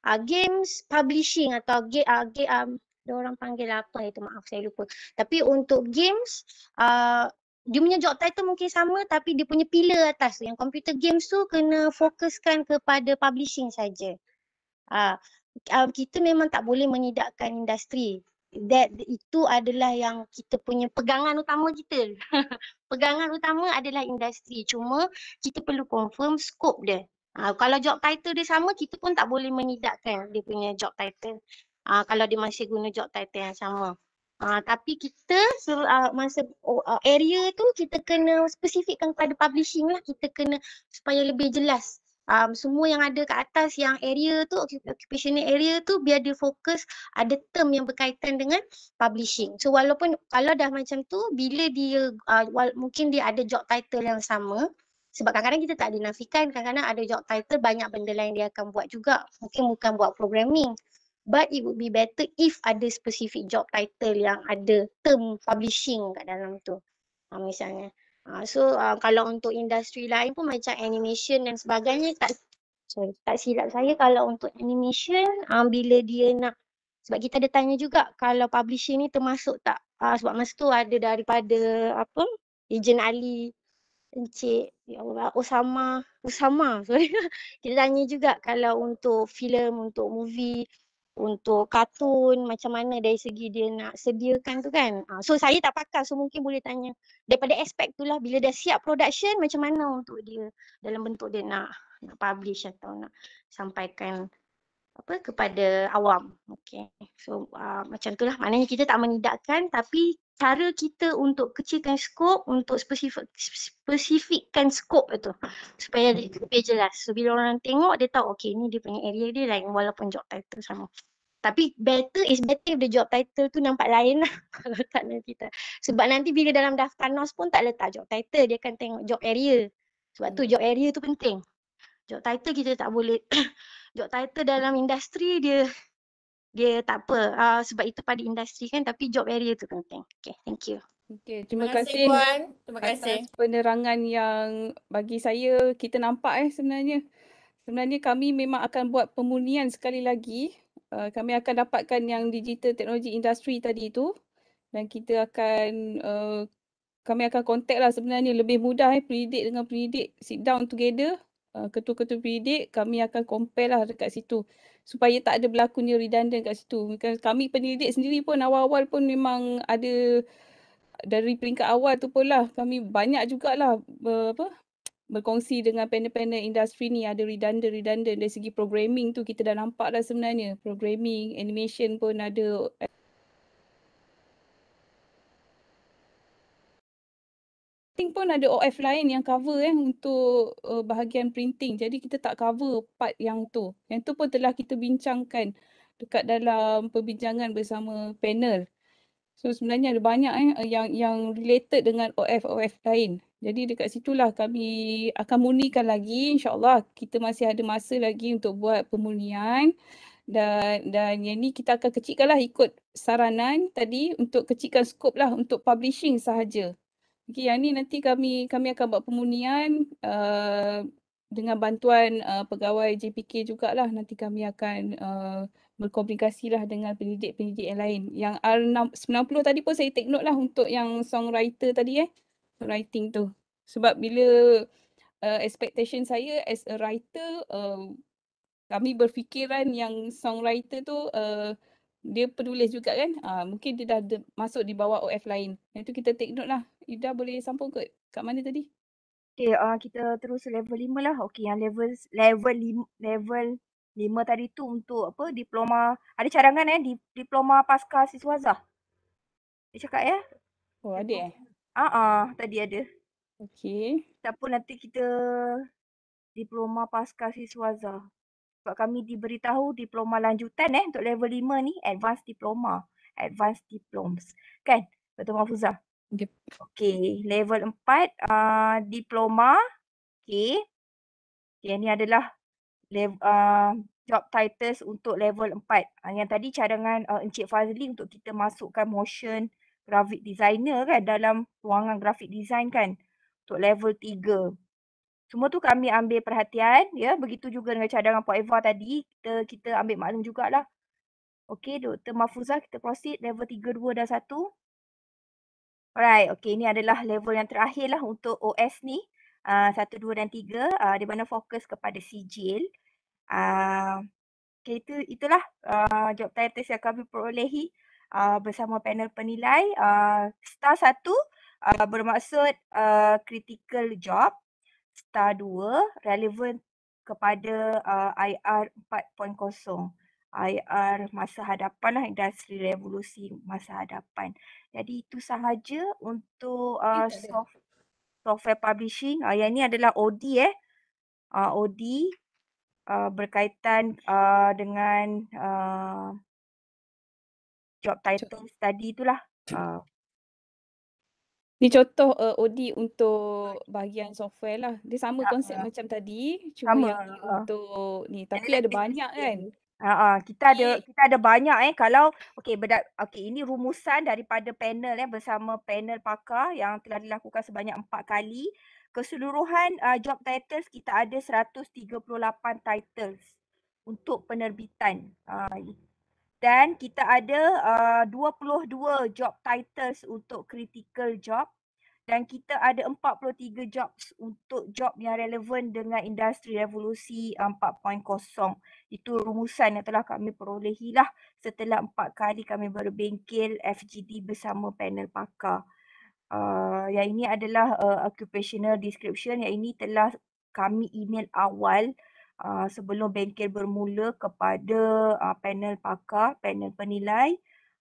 uh, games publishing atau game uh, game um, orang panggil apa itu maaf saya lupa tapi untuk games uh, dia punya job title mungkin sama tapi dia punya pillar atas tu yang computer games tu kena fokuskan kepada publishing saja ah, uh, kita memang tak boleh menidakkan industri that itu adalah yang kita punya pegangan utama kita. pegangan utama adalah industri. Cuma kita perlu confirm scope dia. Ha, kalau job title dia sama, kita pun tak boleh menidakkan dia punya job title. Ha, kalau dia masih guna job title yang sama. Ha, tapi kita uh, masa uh, area tu kita kena spesifikkan kepada publishing lah. Kita kena supaya lebih jelas um, semua yang ada kat atas yang area tu occupational area tu biar dia fokus ada term yang berkaitan dengan publishing. So walaupun kalau dah macam tu bila dia uh, mungkin dia ada job title yang sama sebab kadang-kadang kita tak dinafikan kadang-kadang ada job title banyak benda lain dia akan buat juga mungkin bukan buat programming but it would be better if ada specific job title yang ada term publishing kat dalam tu. Ha, misalnya. Uh, so uh, kalau untuk industri lain pun macam animation dan sebagainya tak sorry, tak silap saya kalau untuk animation uh, bila dia nak sebab kita ada tanya juga kalau publishing ni termasuk tak uh, sebab masa tu ada daripada apa Ejen Ali Encik ya Allah, Osama Osama sorry kita tanya juga kalau untuk filem untuk movie untuk kartun macam mana dari segi dia nak sediakan tu kan uh, so saya tak pakar so mungkin boleh tanya daripada aspek tu lah bila dah siap production macam mana untuk dia dalam bentuk dia nak nak publish atau nak sampaikan apa kepada awam. Okay. So uh, macam itulah maknanya kita tak menidakkan tapi cara kita untuk kecilkan skop untuk spesifik, spesifikkan skop tu supaya hmm. lebih jelas. So bila orang tengok dia tahu okay ni dia punya area dia lain walaupun job title sama. Tapi better is better if the job title tu nampak lain lah kalau tak nak kita. Sebab nanti bila dalam daftar NOS pun tak letak job title dia akan tengok job area. Sebab tu hmm. job area tu penting. Job title kita tak boleh job title dalam industri dia dia tak apa uh, sebab itu pada industri kan tapi job area tu penting. Okay, thank you. Okay, terima, terima kasih Terima kasih. Penerangan yang bagi saya kita nampak eh sebenarnya. Sebenarnya kami memang akan buat pemulihan sekali lagi. Uh, kami akan dapatkan yang digital teknologi industri tadi itu dan kita akan uh, kami akan contact lah sebenarnya lebih mudah eh pendidik dengan pendidik sit down together Uh, ketua-ketua pendidik kami akan compare lah dekat situ supaya tak ada berlaku ni redundant kat situ. Kami pendidik sendiri pun awal-awal pun memang ada dari peringkat awal tu pun lah kami banyak jugalah ber, apa, berkongsi dengan panel-panel industri ni ada redundant-redundant dari segi programming tu kita dah nampak dah sebenarnya. Programming, animation pun ada printing pun ada OF lain yang cover eh untuk uh, bahagian printing. Jadi kita tak cover part yang tu. Yang tu pun telah kita bincangkan dekat dalam perbincangan bersama panel. So sebenarnya ada banyak eh yang yang related dengan OF OF lain. Jadi dekat situlah kami akan murnikan lagi insya-Allah kita masih ada masa lagi untuk buat pemulihan dan dan yang ni kita akan kecilkanlah ikut saranan tadi untuk kecilkan skop lah untuk publishing sahaja Okey, yang ni nanti kami kami akan buat pemulihan uh, eh, dengan bantuan uh, pegawai JPK jugalah. Nanti kami akan uh, lah dengan pendidik-pendidik yang lain. Yang R90 tadi pun saya take note lah untuk yang songwriter tadi eh. Writing tu. Sebab bila uh, expectation saya as a writer, uh, kami berfikiran yang songwriter tu uh, dia penulis juga kan. Uh, mungkin dia dah de- masuk di bawah OF lain. Yang tu kita take note lah Ida boleh sambung kot. Kat mana tadi? Okay, uh, ah, kita terus level lima lah. Okay, yang level level lim level lima tadi tu untuk apa? Diploma ada cadangan eh di, diploma pasca siswa Zah. Dia cakap ya. Eh? Oh, ada eh? Ah, uh, uh, tadi ada. Okay. Tak apa nanti kita diploma pasca siswa Zah. Sebab kami diberitahu diploma lanjutan eh untuk level lima ni advanced diploma, advanced diplomas. Kan? Betul Mahfuzah? Okay, level 4 uh, diploma. Okay. okay, ini adalah level, uh, job titles untuk level 4. Uh, ah, yang tadi cadangan uh, Encik Fazli untuk kita masukkan motion graphic designer kan dalam ruangan graphic design kan untuk level 3. Semua tu kami ambil perhatian ya. Begitu juga dengan cadangan Puan Eva tadi. Kita, kita ambil maklum jugalah. Okey, Dr. Mahfuzah kita proceed level 3, 2 dan 1. Alright, okay. Ini adalah level yang terakhir lah untuk OS ni. Ah, satu, uh, dua dan tiga. Uh, di mana fokus kepada sijil. Uh, okay, itu, itulah uh, job titles yang kami perolehi uh, bersama panel penilai. Uh, star satu uh, bermaksud uh, critical job. Star dua relevant kepada uh, IR 4.0. IR masa hadapan lah industri revolusi masa hadapan. Jadi itu sahaja untuk uh, soft, software publishing. Uh, yang ni adalah OD eh. Uh, OD uh, berkaitan uh, dengan uh, job title lah. job. study itulah. Ini uh. contoh uh, OD untuk bahagian software lah. Dia sama uh, konsep uh, macam tadi. Cuma sama, uh. untuk ni. Tapi ada banyak kan. Thing. Ah uh, uh, kita ada kita ada banyak eh kalau okey berda- okey ini rumusan daripada panel eh bersama panel pakar yang telah dilakukan sebanyak empat kali keseluruhan uh, job titles kita ada 138 titles untuk penerbitan uh, dan kita ada uh, 22 job titles untuk critical job dan kita ada 43 jobs untuk job yang relevan dengan industri revolusi 4.0. Itu rumusan yang telah kami perolehi lah setelah empat kali kami berbengkel FGD bersama panel pakar. Uh, yang ini adalah uh, occupational description yang ini telah kami email awal uh, sebelum bengkel bermula kepada uh, panel pakar, panel penilai.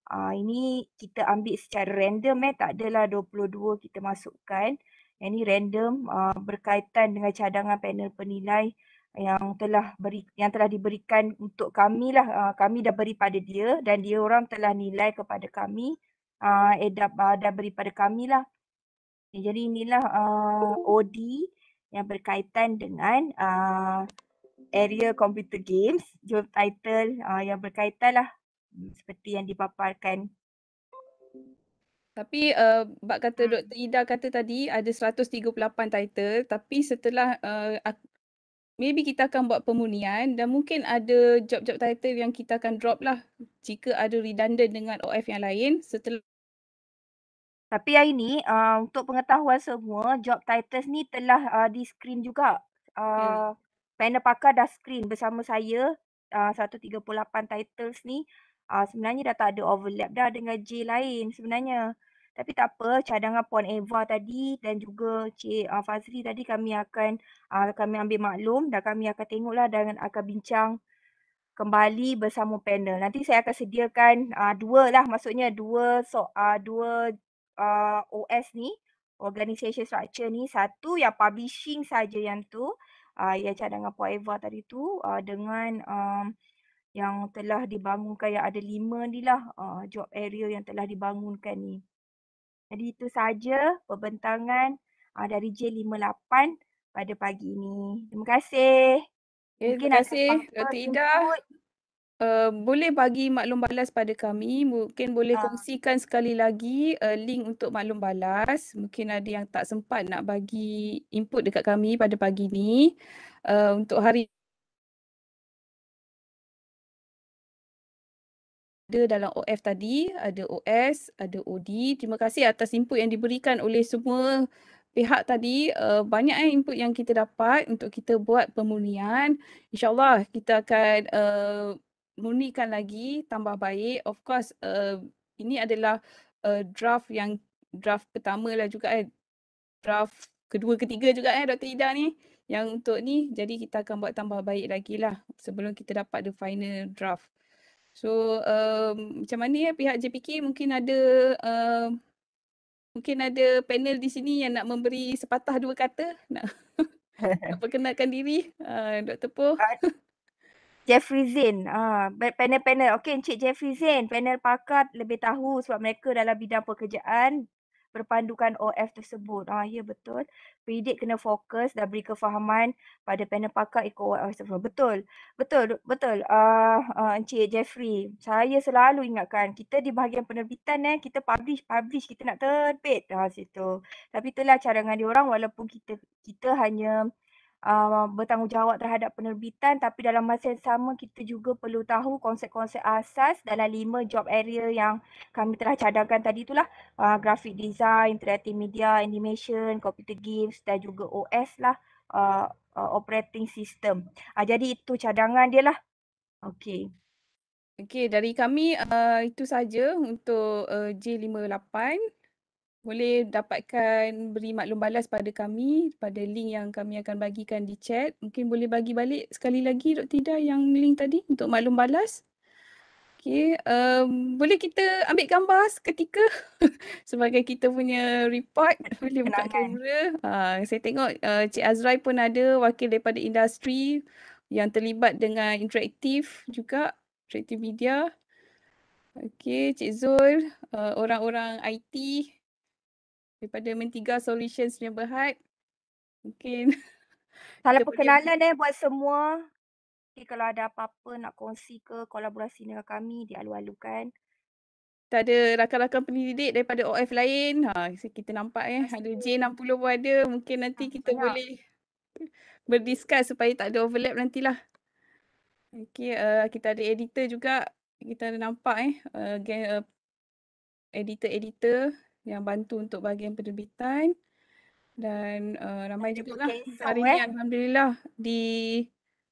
Uh, ini kita ambil secara random eh, tak adalah 22 kita masukkan. Yang ini random uh, berkaitan dengan cadangan panel penilai yang telah beri, yang telah diberikan untuk kami lah. Uh, kami dah beri pada dia dan dia orang telah nilai kepada kami. Uh, eh, dah, uh, dah beri pada kami lah. Eh, jadi inilah uh, OD yang berkaitan dengan uh, area computer games. Job title uh, yang berkaitan lah seperti yang dipaparkan. Tapi uh, eh, bab kata hmm. Dr. Ida kata tadi ada 138 title tapi setelah uh, maybe kita akan buat pemunian dan mungkin ada job-job title yang kita akan drop lah jika ada redundant dengan OF yang lain setelah tapi hari ni uh, untuk pengetahuan semua job titles ni telah uh, di screen juga uh, ya. hmm. panel pakar dah screen bersama saya uh, 138 titles ni Uh, sebenarnya dah tak ada overlap dah dengan J lain sebenarnya. Tapi tak apa, cadangan Puan Eva tadi dan juga Cik uh, Fazri tadi kami akan uh, kami ambil maklum dan kami akan tengoklah dan akan bincang kembali bersama panel. Nanti saya akan sediakan uh, dua lah maksudnya dua so, uh, dua uh, OS ni, organisation structure ni. Satu yang publishing saja yang tu, uh, yang cadangan Puan Eva tadi tu uh, dengan uh, yang telah dibangunkan yang ada lima ni lah uh, job area yang telah dibangunkan ni. Jadi itu saja perbentangan uh, dari J58 pada pagi ini. Terima kasih. Okay, eh, terima kasih Dr. Ida. Uh, boleh bagi maklum balas pada kami mungkin boleh ha. kongsikan sekali lagi uh, link untuk maklum balas mungkin ada yang tak sempat nak bagi input dekat kami pada pagi ni uh, untuk hari ada dalam OF tadi, ada OS, ada OD. Terima kasih atas input yang diberikan oleh semua pihak tadi. Uh, banyak eh, input yang kita dapat untuk kita buat pemulihan. InsyaAllah kita akan uh, murnikan lagi, tambah baik. Of course, uh, ini adalah uh, draft yang draft pertama lah juga eh. Draft kedua ketiga juga eh Dr. Ida ni. Yang untuk ni, jadi kita akan buat tambah baik lagi lah sebelum kita dapat the final draft. So um, macam mana ya pihak JPK mungkin ada uh, mungkin ada panel di sini yang nak memberi sepatah dua kata nak, nak perkenalkan diri uh, ah, Dr. Poh. Ah, Jeffrey Zain, uh, panel-panel. okay Encik Jeffrey Zain, panel pakar lebih tahu sebab mereka dalam bidang pekerjaan berpandukan OF tersebut. Ah, ya betul. Pendidik kena fokus dan beri kefahaman pada panel pakar ikut OF tersebut. Betul. Betul. Betul. Ah, uh, uh, Encik Jeffrey, saya selalu ingatkan kita di bahagian penerbitan eh, kita publish, publish. Kita nak terbit. Ah, situ. Tapi itulah cara dengan dia orang walaupun kita kita hanya uh, bertanggungjawab terhadap penerbitan tapi dalam masa yang sama kita juga perlu tahu konsep-konsep asas dalam lima job area yang kami telah cadangkan tadi itulah uh, graphic design, interactive media, animation, computer games dan juga OS lah uh, uh, operating system. Uh, jadi itu cadangan dia lah. Okay. Okay dari kami uh, itu saja untuk uh, J58 boleh dapatkan beri maklum balas pada kami pada link yang kami akan bagikan di chat. Mungkin boleh bagi balik sekali lagi Dr. Ida yang link tadi untuk maklum balas. Okay. Um, boleh kita ambil gambar seketika sebagai kita punya report. Boleh buka kamera. Ha, saya tengok uh, Cik Azrai pun ada wakil daripada industri yang terlibat dengan interaktif juga. Interaktif media. Okay. Cik Zul, uh, orang-orang IT daripada Mentiga Solutions yang berhad. Mungkin. Salam perkenalan eh buat semua. Okay, kalau ada apa-apa nak kongsi ke kolaborasi dengan kami, dialu-alukan. Tak ada rakan-rakan pendidik daripada OF lain. Ha, kita nampak eh. Ada J60 pun ada. Mungkin nanti ah, kita ya. boleh berdiskus supaya tak ada overlap nantilah. Okay, uh, kita ada editor juga. Kita ada nampak eh. Uh, gen, eh, editor-editor yang bantu untuk bahagian penerbitan dan uh, ramai juga lah hari eh. ni Alhamdulillah di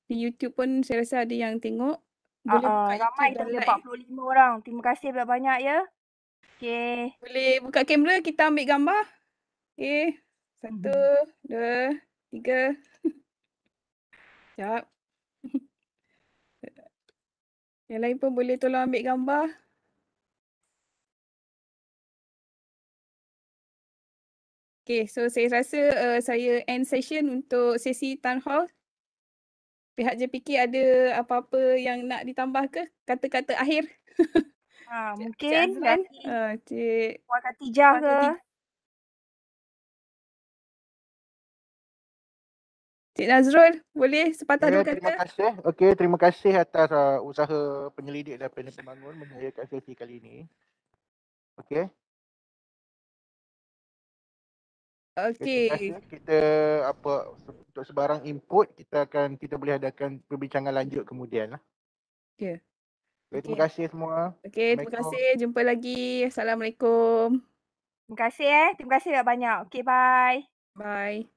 di YouTube pun saya rasa ada yang tengok. Boleh uh, buka ramai tak 45 orang. Terima kasih banyak-banyak ya. Okay. Boleh buka kamera kita ambil gambar. Okay. Satu, mm-hmm. dua, tiga. Sekejap. yang lain pun boleh tolong ambil gambar. Okay, so saya rasa uh, saya end session untuk sesi town hall. Pihak JPK ada apa-apa yang nak ditambah ke? Kata-kata akhir? Ha, mungkin ah, Cik kan? Cik Puan Khatijah ke? Cik Nazrul, boleh sepatah okay, ya, dua kata? Terima kasih. Eh. Okay, terima kasih atas uh, usaha penyelidik dan pembangun menyayakan sesi kali ini. Okay. Okey. Kita apa untuk sebarang input kita akan kita boleh adakan perbincangan lanjut kemudian lah. Okey. Okay, terima kasih semua. Okey, terima kasih. Jumpa lagi. Assalamualaikum. Terima kasih eh. Terima kasih banyak. Okey, bye. Bye.